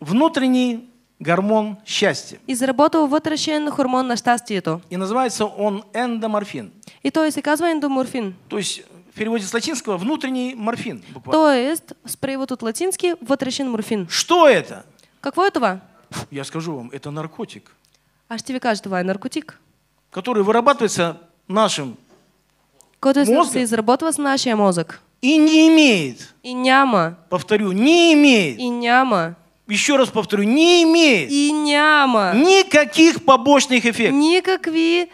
внутренний гормон счастья. И заработал вътрешен гормон на счастьето. И называется он эндоморфин. И то есть оказывается эндоморфин. То есть в переводе с латинского внутренний морфин. Буквально. То есть с перевода тут латинский вътрешен морфин. Что это? Каково этого? Я скажу вам, это наркотик. А что вы кажете, это наркотик? Который вырабатывается нашим Который мозгом. изработался наш мозг. И не имеет. И няма. Повторю, не имеет. И няма еще раз повторю, не имеет и няма никаких побочных эффектов. Никакви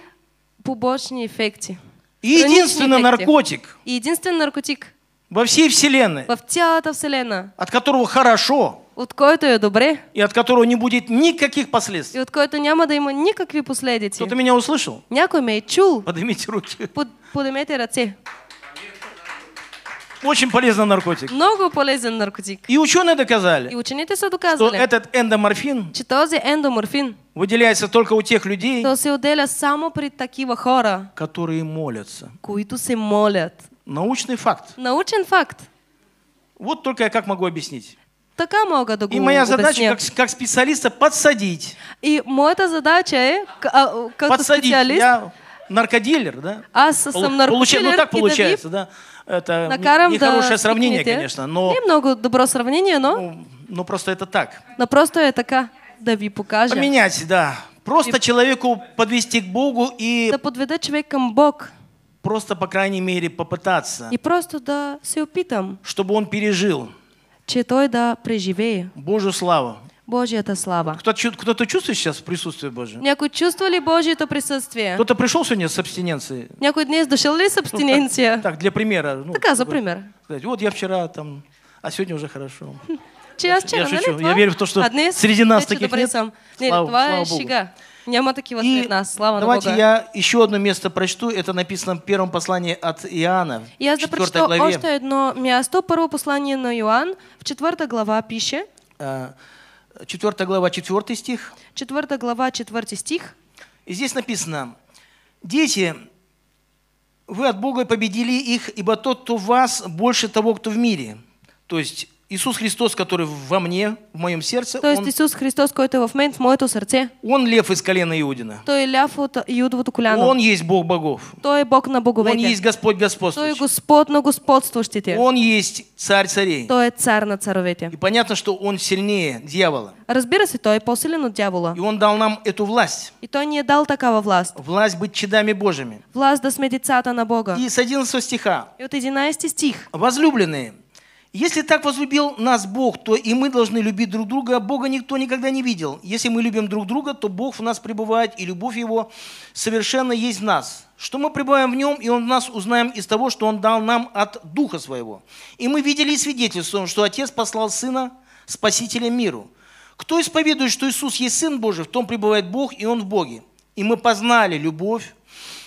побочные эффекты. единственный эффекты. наркотик. единственный наркотик. Во всей вселенной. Во цялата вселенная. От которого хорошо. От който е добре. И от которого не будет никаких последствий. И от то няма да има никакви последици. Кто-то меня услышал? Някой ме чул. Поднимите руки. Под, поднимите ръце очень полезный наркотик. Много полезен наркотик. И ученые доказали. И ученые са доказали. Что этот эндоморфин. Че този эндоморфин. Выделяется только у тех людей. То се отделя само при такива хора. Которые молятся. Които се молят. Научный факт. Научен факт. Вот только я как могу объяснить. Така мога да го И моя задача как, как специалиста подсадить. И моя задача е, а, как подсадить. специалист... Я наркодилер, да? Аз съм ну наркодилер. Получа... Ну так получается, и да. Ви... да. Это Накарам нехорошее да, сравнение, кикните. конечно, но... Немного добро сравнение, но... Ну, ну просто это так. Но просто это как да ви покажем. Поменять, да. Просто и... человеку подвести к Богу и... Да подведет человеком Бог. Просто, по крайней мере, попытаться. И просто да се опитам. Чтобы он пережил. Че той да преживее. Божью славу. Божьята слава. Кто-то, кто-то чувствует сейчас присутствие Божье? Някой чувствовали это присутствие? Кто-то пришел сегодня с абстиненцией? Някой днес дошел ли с абстиненцией? Ну, так, так, для примера. Ну, така, за пример. Сказать, вот я вчера там, а сегодня уже хорошо. Че, <laughs> я, вчера, я, ну, шучу. я верю в то, что а среди нас таких нет. Сам. Слава, слава Богу. Шига. Няма такива сред нас. Слава давайте я еще одно место прочту. Это написано в первом послании от Иоанна. Я да главе. още одно место. Первое послание на Иоанн в 4 глава пише. А, 4 глава, 4 стих. 4 глава, 4 стих. И здесь написано, «Дети, вы от Бога победили их, ибо тот, кто в вас, больше того, кто в мире». То есть Иисус Христос, который во мне, в моем сердце. То есть Иисус Христос, който е в мен, в моем сердце? Он лев из колена Иудина. Той е ляв от Иудовото коляно. Он есть Бог богов. То есть Бог на боговете. Он есть Господь господствующий. Той е Господ на господствующите. Он есть царь царей. То есть Царь на царовете. И понятно, что он сильнее дьявола. Разбира се, той е по-силен от дявола. И он дал нам эту власть. И то не дал такого власть. Власть быть чадами Божьими. Власть да сме на Бога. И с 11 стиха. И от 11 стих. Возлюбленные, если так возлюбил нас Бог, то и мы должны любить друг друга. Бога никто никогда не видел. Если мы любим друг друга, то Бог в нас пребывает, и любовь Его совершенно есть в нас. Что мы пребываем в Нем, и Он в нас узнаем из того, что Он дал нам от Духа Своего. И мы видели и свидетельствуем, что Отец послал Сына Спасителя миру. Кто исповедует, что Иисус есть Сын Божий, в том пребывает Бог, и Он в Боге. И мы познали любовь,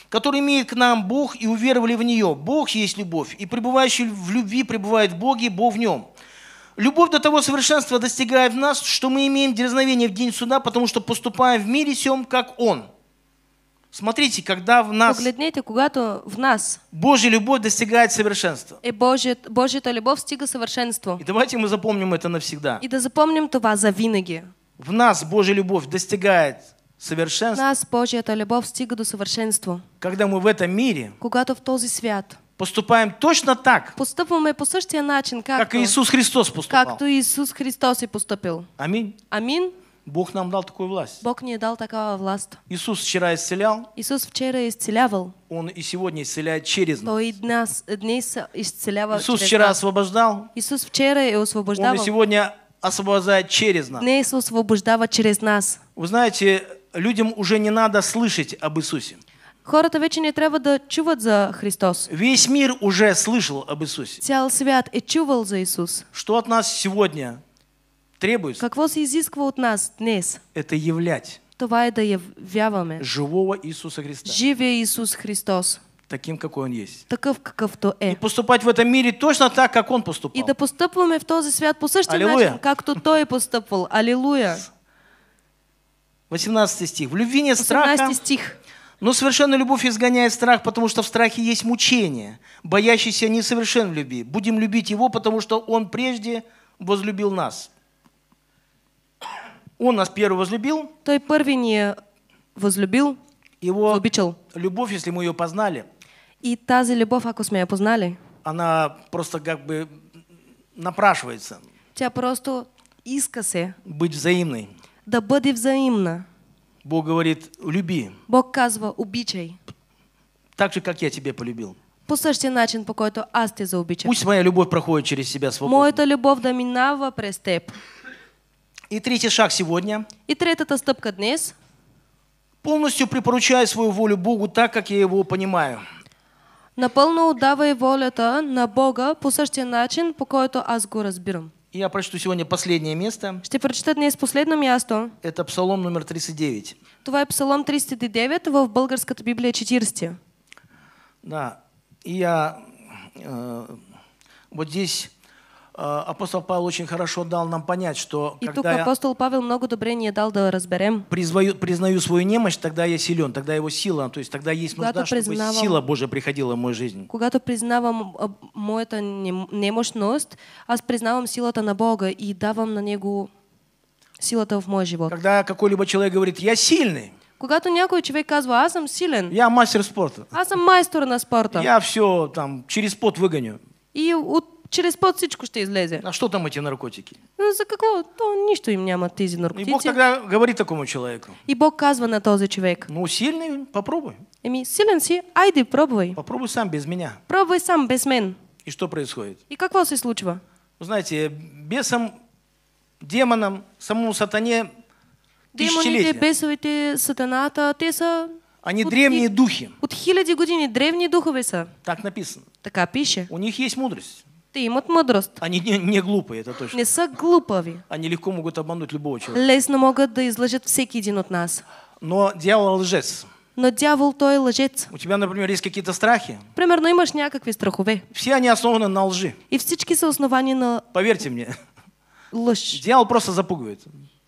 который имеет к нам Бог, и уверовали в нее. Бог есть любовь, и пребывающий в любви пребывает в Боге, Бог в нем. Любовь до того совершенства достигает в нас, что мы имеем дерзновение в день суда, потому что поступаем в мире сем, как Он. Смотрите, когда в нас, Поглядните, когато в нас Божья любовь достигает совершенства. И Божья, Божья любовь стига совершенства. И давайте мы запомним это навсегда. И да запомним това за виноги. В нас Божья любовь достигает совершенства. Нас Божията любовь стига до совершенства. Когда мы в этом мире, когато в този свят, поступаем точно так, поступаем по същия начин, как как Иисус Христос поступал. как то Иисус Христос и поступил. Аминь. Аминь. Бог нам дал такую власть. Бог не дал такого власть. Иисус вчера исцелял. Иисус вчера исцелял. Он и сегодня исцеляет через нас. И нас дней исцелял Иисус вчера нас. освобождал. Иисус вчера и освобождал. Он и сегодня освобождает через нас. Иисус освобождава через нас. Вы знаете, людям уже не надо слышать об Иисусе. Хората вече не трябва да чуват за Христос. Весь мир уже слышал об Иисусе. Цял свят е чувал за Иисус. Что от нас сегодня требуется? Какво се изисква от нас днес? Это являть. Това е да явяваме. Живого Иисуса Христа. Живия Иисус Христос. Таким, какой он есть. Такъв, какъвто е. И поступать в этом мире точно так, как он поступал. И да постъпваме в този свят по същия Аллилуйя. начин, както той е постъпвал. Аллилуйя. 18 стих. В любви нет страха. стих. Но совершенная любовь изгоняет страх, потому что в страхе есть мучение. Боящийся несовершен в любви. Будем любить его, потому что он прежде возлюбил нас. Он нас первый возлюбил. Той первый не возлюбил. Его обичал. любовь, если мы ее познали. И та тази любовь, ако сме я познали. Она просто как бы напрашивается. тебя просто искасе. Быть взаимной. Да бъде взаимно. Бог говорит, люби. Бог казва, обичай. Так же, как я тебе полюбил. По същия начин, по който аз те заобичах. Пусть моя любовь проходит через себя свободно. Моята любов да минава през теб. И третий шаг сегодня. И третата стъпка днес. Полностью припоручаю свою волю Богу так, как я его понимаю. Напълно отдавай волята на Бога по същия начин, по който аз го разбирам я прочту сегодня последнее место. Ще прочета днес последно място. Это Псалом номер 39. Това е Псалом 39 в българската Библия 40. Да. И я э, вот здесь а, апостол Павел очень хорошо дал нам понять, что И когда тук апостол Павел много добрения дал да разберем. Признаю, признаю свою немощь, тогда я силен, тогда его сила, то есть тогда есть нужда, когато чтобы признавам, сила Божия приходила в мою жизнь. Когато признавам моята немощност, аз признавам то на Бога и давам на Него сила силата в мой живот. Когда какой-либо человек говорит, я сильный, Когато някой човек казва, аз съм силен. Я мастер спорта. Аз съм майстор на спорта. Я все там через пот выгоню. И вот. Через път всичко ще излезе. А что там эти наркотики? Ну, за какво? То нищо им няма тези наркотици. И Бог тогда говорит такому человеку. И Бог казва на този човек. Ну, сильный, попробуй. Еми, силен си, айде, пробвай. Попробуй сам без меня. Пробвай сам без мен. И что происходит? И какво се случва? Вы знаете, бесом, демонам, самому сатане Демоните, бесовите, сатаната, те са они а от, древние духи. От хиляди години древние духовые са. Так написано. Така пише. У них есть мудрость. Те имат мъдрост. Они не, не глупые, это точно. Не са глупави. Они легко могут обмануть любого человека. Лесно могут да излъжат всеки един от нас. Но дьявол лжец. Но дьявол той е У тебя, например, есть какие-то страхи? Примерно имаш някакви страхове. Все они основаны на лжи. И всички са основани на... Поверьте мне. Лъж. Дьявол просто запугивает.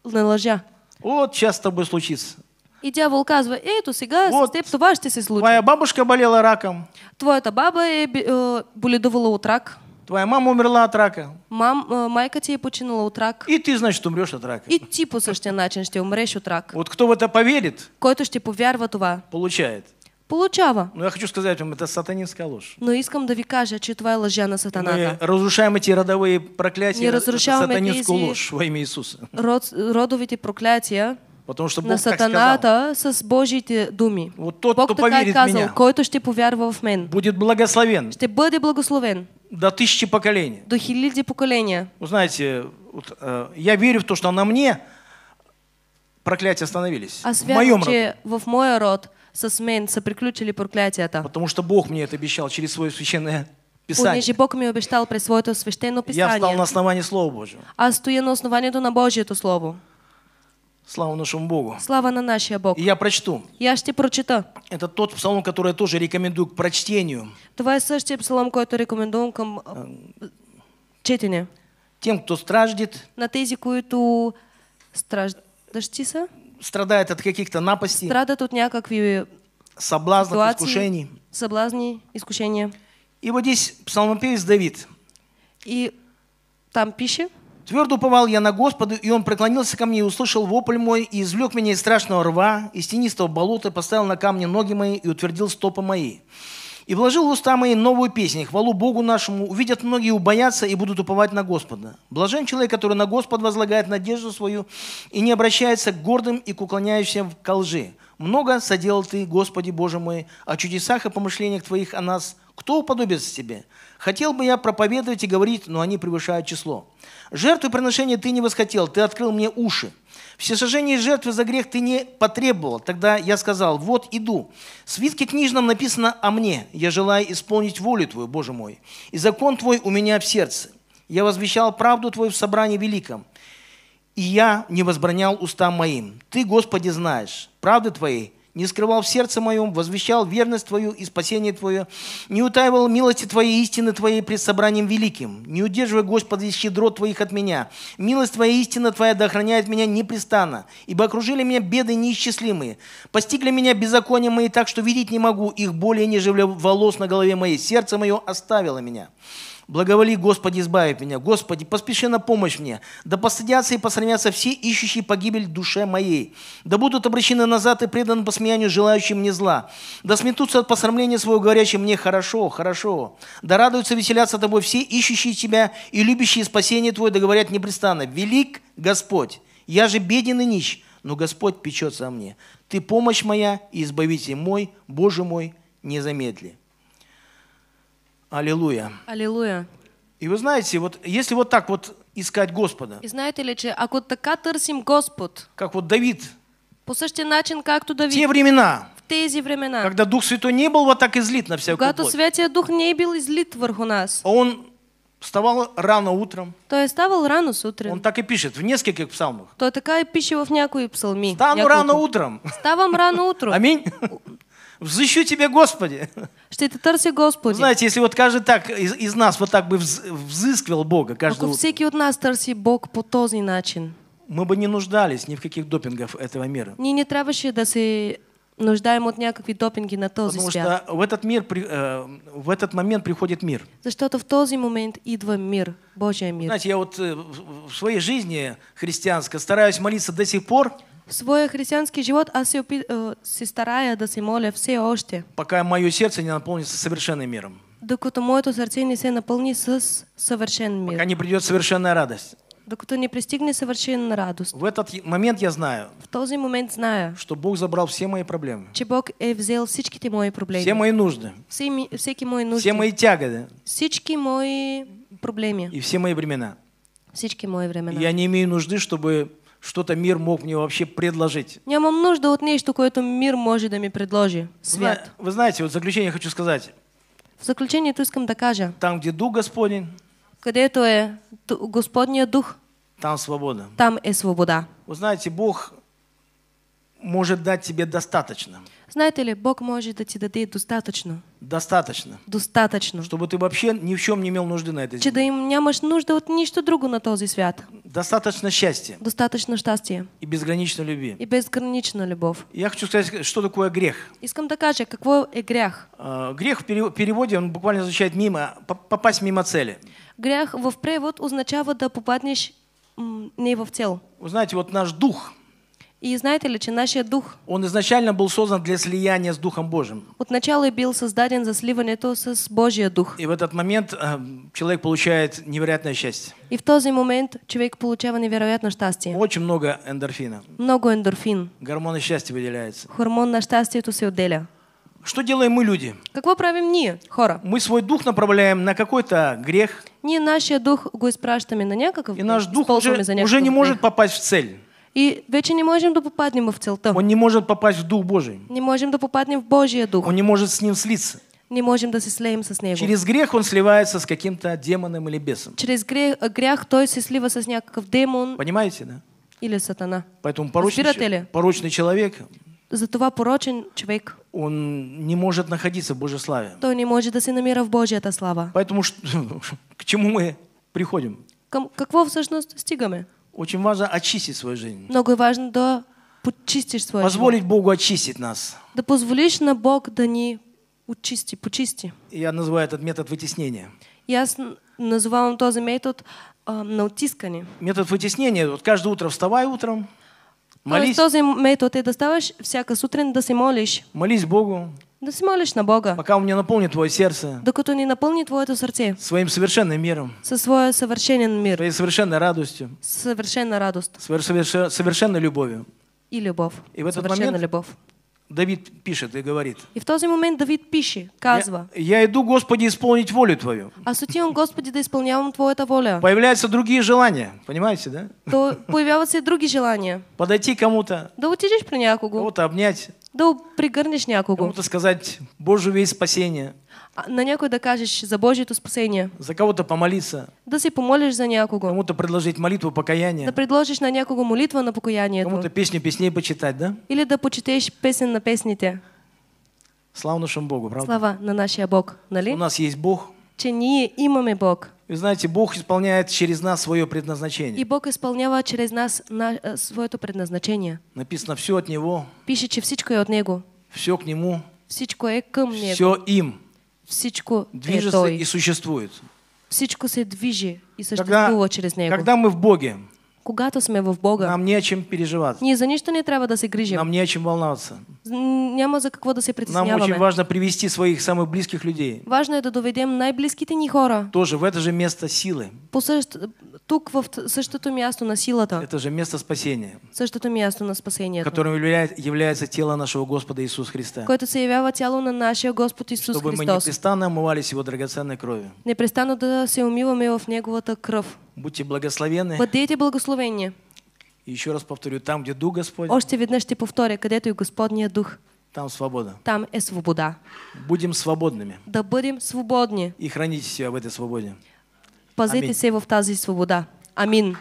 На лъжа. Вот сейчас с тобой случится. И дьявол казва, ето сега вот, с теб това ще се случи. Моя бабушка болела раком. Твоята баба е э, боледувала от рак. Твоя мама умерла от рака. Мам, э, майка ти е от рака. И ты, значит, умрешь от рака. И ты, по същия начин ще умреш от рака. Вот кто в это поверит, който что повярва това, получает. Получава. Но я хочу сказать вам, это сатанинская ложь. Но искам да ви кажа, че това е лъжа на сатаната. Мы разрушаем эти родовые проклятия, Ние разрушаваме сатанинскую ложь во имя Иисуса. Род, родовите проклятия Потому что Бог на сатаната сказал, с Божьите думи. Вот тот, Бог кто поверит казал, меня, който ще повярва в мен, будет благословен. Ще бъде благословен. До тысячи поколений. До хиляди поколения. Вы знаете, вот, э, я верю в то, что на мне проклятия остановились. а в моем роде, в моя род со мен соприключили приключили проклятията. Потому что Бог мне это обещал через свое священное Писание. Понеже Бог мне обещал през своето священное писание. Я встал на основании Слова Божьего. а стоя на основанието на Божье Божието Слово. Слава нашему Богу. Слава на нашего Богу. я прочту. Я ж тебе прочитаю. Это тот псалом, который я тоже рекомендую к прочтению. Твой сущий псалом, который рекомендую к э, чтению. Тем, кто страждет. На тези, които страждащи са. Страдает от каких-то напастей. Страдат от някакви соблазнов, ситуации, искушений. Соблазни, искушения. И вот здесь псалмопевец Давид. И там пишет. Твердо уповал я на Господа, и Он преклонился ко мне, и услышал вопль мой, и извлек меня из страшного рва, из тенистого болота, поставил на камни ноги мои и утвердил стопы мои. И вложил в уста мои новую песню, хвалу Богу нашему. Увидят многие, убоятся и будут уповать на Господа. Блажен человек, который на Господа возлагает надежду свою и не обращается к гордым и к уклоняющимся к лжи. Много соделал ты, Господи Боже мой, о чудесах и помышлениях твоих о нас. Кто уподобится тебе? Хотел бы я проповедовать и говорить, но они превышают число. Жертвы приношения ты не восхотел, ты открыл мне уши. Всесожжение жертвы за грех ты не потребовал. Тогда я сказал, вот иду. В свитке книжном написано о мне. Я желаю исполнить волю твою, Боже мой. И закон твой у меня в сердце. Я возвещал правду твою в собрании великом. И я не возбранял устам моим. Ты, Господи, знаешь. Правды твоей не скрывал в сердце моем, возвещал верность Твою и спасение Твое, не утаивал милости Твоей истины Твоей пред собранием великим, не удерживай, Господи, щедро Твоих от меня. Милость Твоя истина Твоя да меня непрестанно, ибо окружили меня беды неисчислимые, постигли меня беззакония мои так, что видеть не могу, их более нежели волос на голове моей, сердце мое оставило меня. Благоволи, Господи, избави меня. Господи, поспеши на помощь мне. Да постыдятся и посрамятся все, ищущие погибель душе моей. Да будут обращены назад и преданы посмеянию, желающим мне зла. Да сметутся от посрамления своего, говорящим мне хорошо, хорошо. Да радуются, веселятся тобой все, ищущие тебя и любящие спасение твое, да говорят непрестанно. Велик Господь, я же беден и нищ, но Господь печется о мне. Ты помощь моя и избавитель мой, Боже мой, не замедли. Аллилуйя. Аллилуйя. И вы знаете, вот если вот так вот искать Господа. И знаете ли, че ако така търсим Господ. Как вот Давид. По същия начин, както Давид. Те времена. В тези времена. Когда Дух Святой не был вот так излит на всякую Когато плоть. Святия Дух не был излит върху нас. А он вставал рано утром. То есть вставал рано с утра. Он так и пишет в нескольких псалмах. То такая пища в някои псалми. Встану рано утром. Ставам рано утром. Аминь. Взыщу тебе, Господи. Ще й ти Господи. Ну, знаете, если вот каждый так из, из нас вот так бы взыскивал Бога, каждый... Ако всеки от нас търси Бог по този начин, мы бы не нуждались ни в каких допингов этого мира. Не не трябваше да се нуждаем от някакви допинги на този Потому свят. Потому что в этот, мир, э, в этот момент приходит мир. За что-то в този момент идва мир, Божий мир. Знаете, я вот э, в своей жизни христианской стараюсь молиться до сих пор, Свой христианский живот а э, се, старая да се моля все още. Пока мое сердце не наполнится совершенным миром. Докато моето сърце не се напълни с съвършен мир. Пока не придет совершенная радость. Докато не пристигне съвършена радост. В этот момент я знаю. В този момент зная. Что Бог забрал все мои проблемы. Че Бог е взел всичките мои проблеми. Все мои нужды. Все, всеки мои нужды. Все мои тяготы. Всички мои проблеми. И все мои времена. Всички мои времена. Я не имею нужды, чтобы что-то мир мог мне вообще предложить. Нямам нужно вот нечто, което мир может да предложить. предложи. Вы, вы знаете, вот в заключение хочу сказать. В заключение то искам да кажа. Там, где Дух Господень. Когда это Господний Дух. Там свобода. Там и свобода. Вы знаете, Бог может дать тебе достаточно. Знаете ли, Бог может дать даде достаточно. Достаточно. Достаточно. Чтобы ты вообще ни в чем не имел нужды на этой земле. Че да им нямаш нужда от ничто друго на този свят. Достаточно счастья. Достаточно счастья. И безграничной любви. И безграничной любовь. Я хочу сказать, что такое грех. Искам да кажа, какво е э грех? А, грех в переводе, он буквально означает мимо, попасть мимо цели. Грех в превод означает да попаднешь не в цел. Вы знаете, вот наш дух – и знаете ли, че нашия дух? Он изначально был создан для слияния с Духом Божьим. Отначало был создан за то с Божия дух. И в этот момент э, человек получает невероятное счастье. И в този момент человек получает невероятное счастье. Очень много эндорфина. Много эндорфин. Гормоны счастья выделяются. Гормон на счастье се отделя. Что делаем мы, люди? Как вы правим не хора? Мы свой дух направляем на какой-то грех. Не наш дух го на некаков. И наш дух уже, уже не может попасть в цель. И вече не можем да попаднем в целта. Он не может попасть в Дух Божий. Не можем да попаднем в Божия Дух. Он не может с Ним слиться. Не можем да се слеем с Него. Через грех он сливается с каким-то демоном или бесом. Через грех, грех той се слива с някакъв демон. Понимаете, да? Или сатана. Поэтому порочный, порочный человек, затова порочен човек. Он не может находиться в Божьей славе. То не может да се намира в Божията слава. Поэтому <laughs> к чему мы приходим? Към, какво всъщност стигаме? Очень важно очистить свою жизнь. Много важно да почистишь свою Позволить жизнь. Богу очистить нас. Да позволишь на Бог да не учисти, почисти. Я называю этот метод вытеснения. Я называю този метод э, на утискане. Метод вытеснения. Вот каждое утро вставай утром. Молись. то Този метод е да ставаш всяка сутрин да си молишь. Молись Богу. Да смолишь на Бога. Пока Он не наполнит твое сердце. Докато не наполнит твое сердце. Своим совершенным миром. Со своим совершенным миром. Своей совершенной радостью. Совершенно радость. Своей совершенной, любовью. И любовь. И в этот момент любовь. Давид пишет и говорит. И в тот же момент Давид пишет, казва. Я, я иду, Господи, исполнить волю Твою. А сути он, Господи, да исполнявам Твоя воля. Появляются другие желания, понимаете, да? То появляются и другие желания. Подойти кому-то. Да утечешь при някого. Кого-то обнять. Да пригърнеш някого. Кому-то сказать Божью весь спасение. А на някой да кажеш за Божието спасение. За кого-то помолиться. Да си помолиш за някого. Кому-то предложить молитву покаяния. Да предложиш на някого молитва на покаяние. Кому-то песни песней почитать, да? Или да почетеш песен на песните. Слава нашему Богу, правда? Слава на нашия Бог, нали? У нас есть Бог. Че ние имаме Бог. Вы знаете, Бог исполняет через нас свое предназначение. И Бог исполняет через нас на, э, свое предназначение. Написано все от Него. Пишет, че всичко е от Него. Все к Нему. Всичко е к Нему. Все им. Всичко движется е той. и существует. Всичко се движи и существует когда, через Него. Когда мы в Боге, когато сме в Бога, нам не о чем переживать. Ние за нищо не трябва да се грижим. Нам не о чем волноваться. Няма за какво да се притесняваме. Нам очень важно привести своих самых близких людей. Важно е да доведем най-близките ни хора. Тоже в это же место силы. По същ... Тук в същото място на силата. Это же место спасения. Същото място на спасението. Которым является тело нашего Господа Иисуса Христа. Което се явява тяло на нашия Господ Исус Чтобы Христос. Чтобы мы непрестанно омывались Его драгоценной кровью. Непрестанно да се умиваме в Неговата кръв. Будьте благословенны. Бъдете благословени. И еще раз повторю, там, где Дух Господь. Още веднъж ще повторя, където и Господния Дух. Там свобода. Там е свобода. Будем свободными. Да бъдем свободни. И храните себя в этой свободе. Пазите Аминь. се в тази свобода. Амин.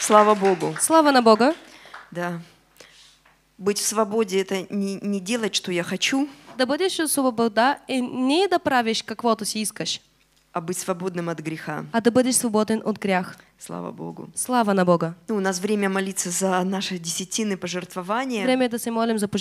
Слава Богу. Слава на Бога. Да. Быть в свободе – это не, не делать, что я хочу. Да бъдеш свобода и не да правиш каквото си искаш а быть свободным от греха. А ты будешь свободен от греха. Слава Богу. Слава на Бога. Ну, у нас время молиться за наши десятины, пожертвования. Время да се молим за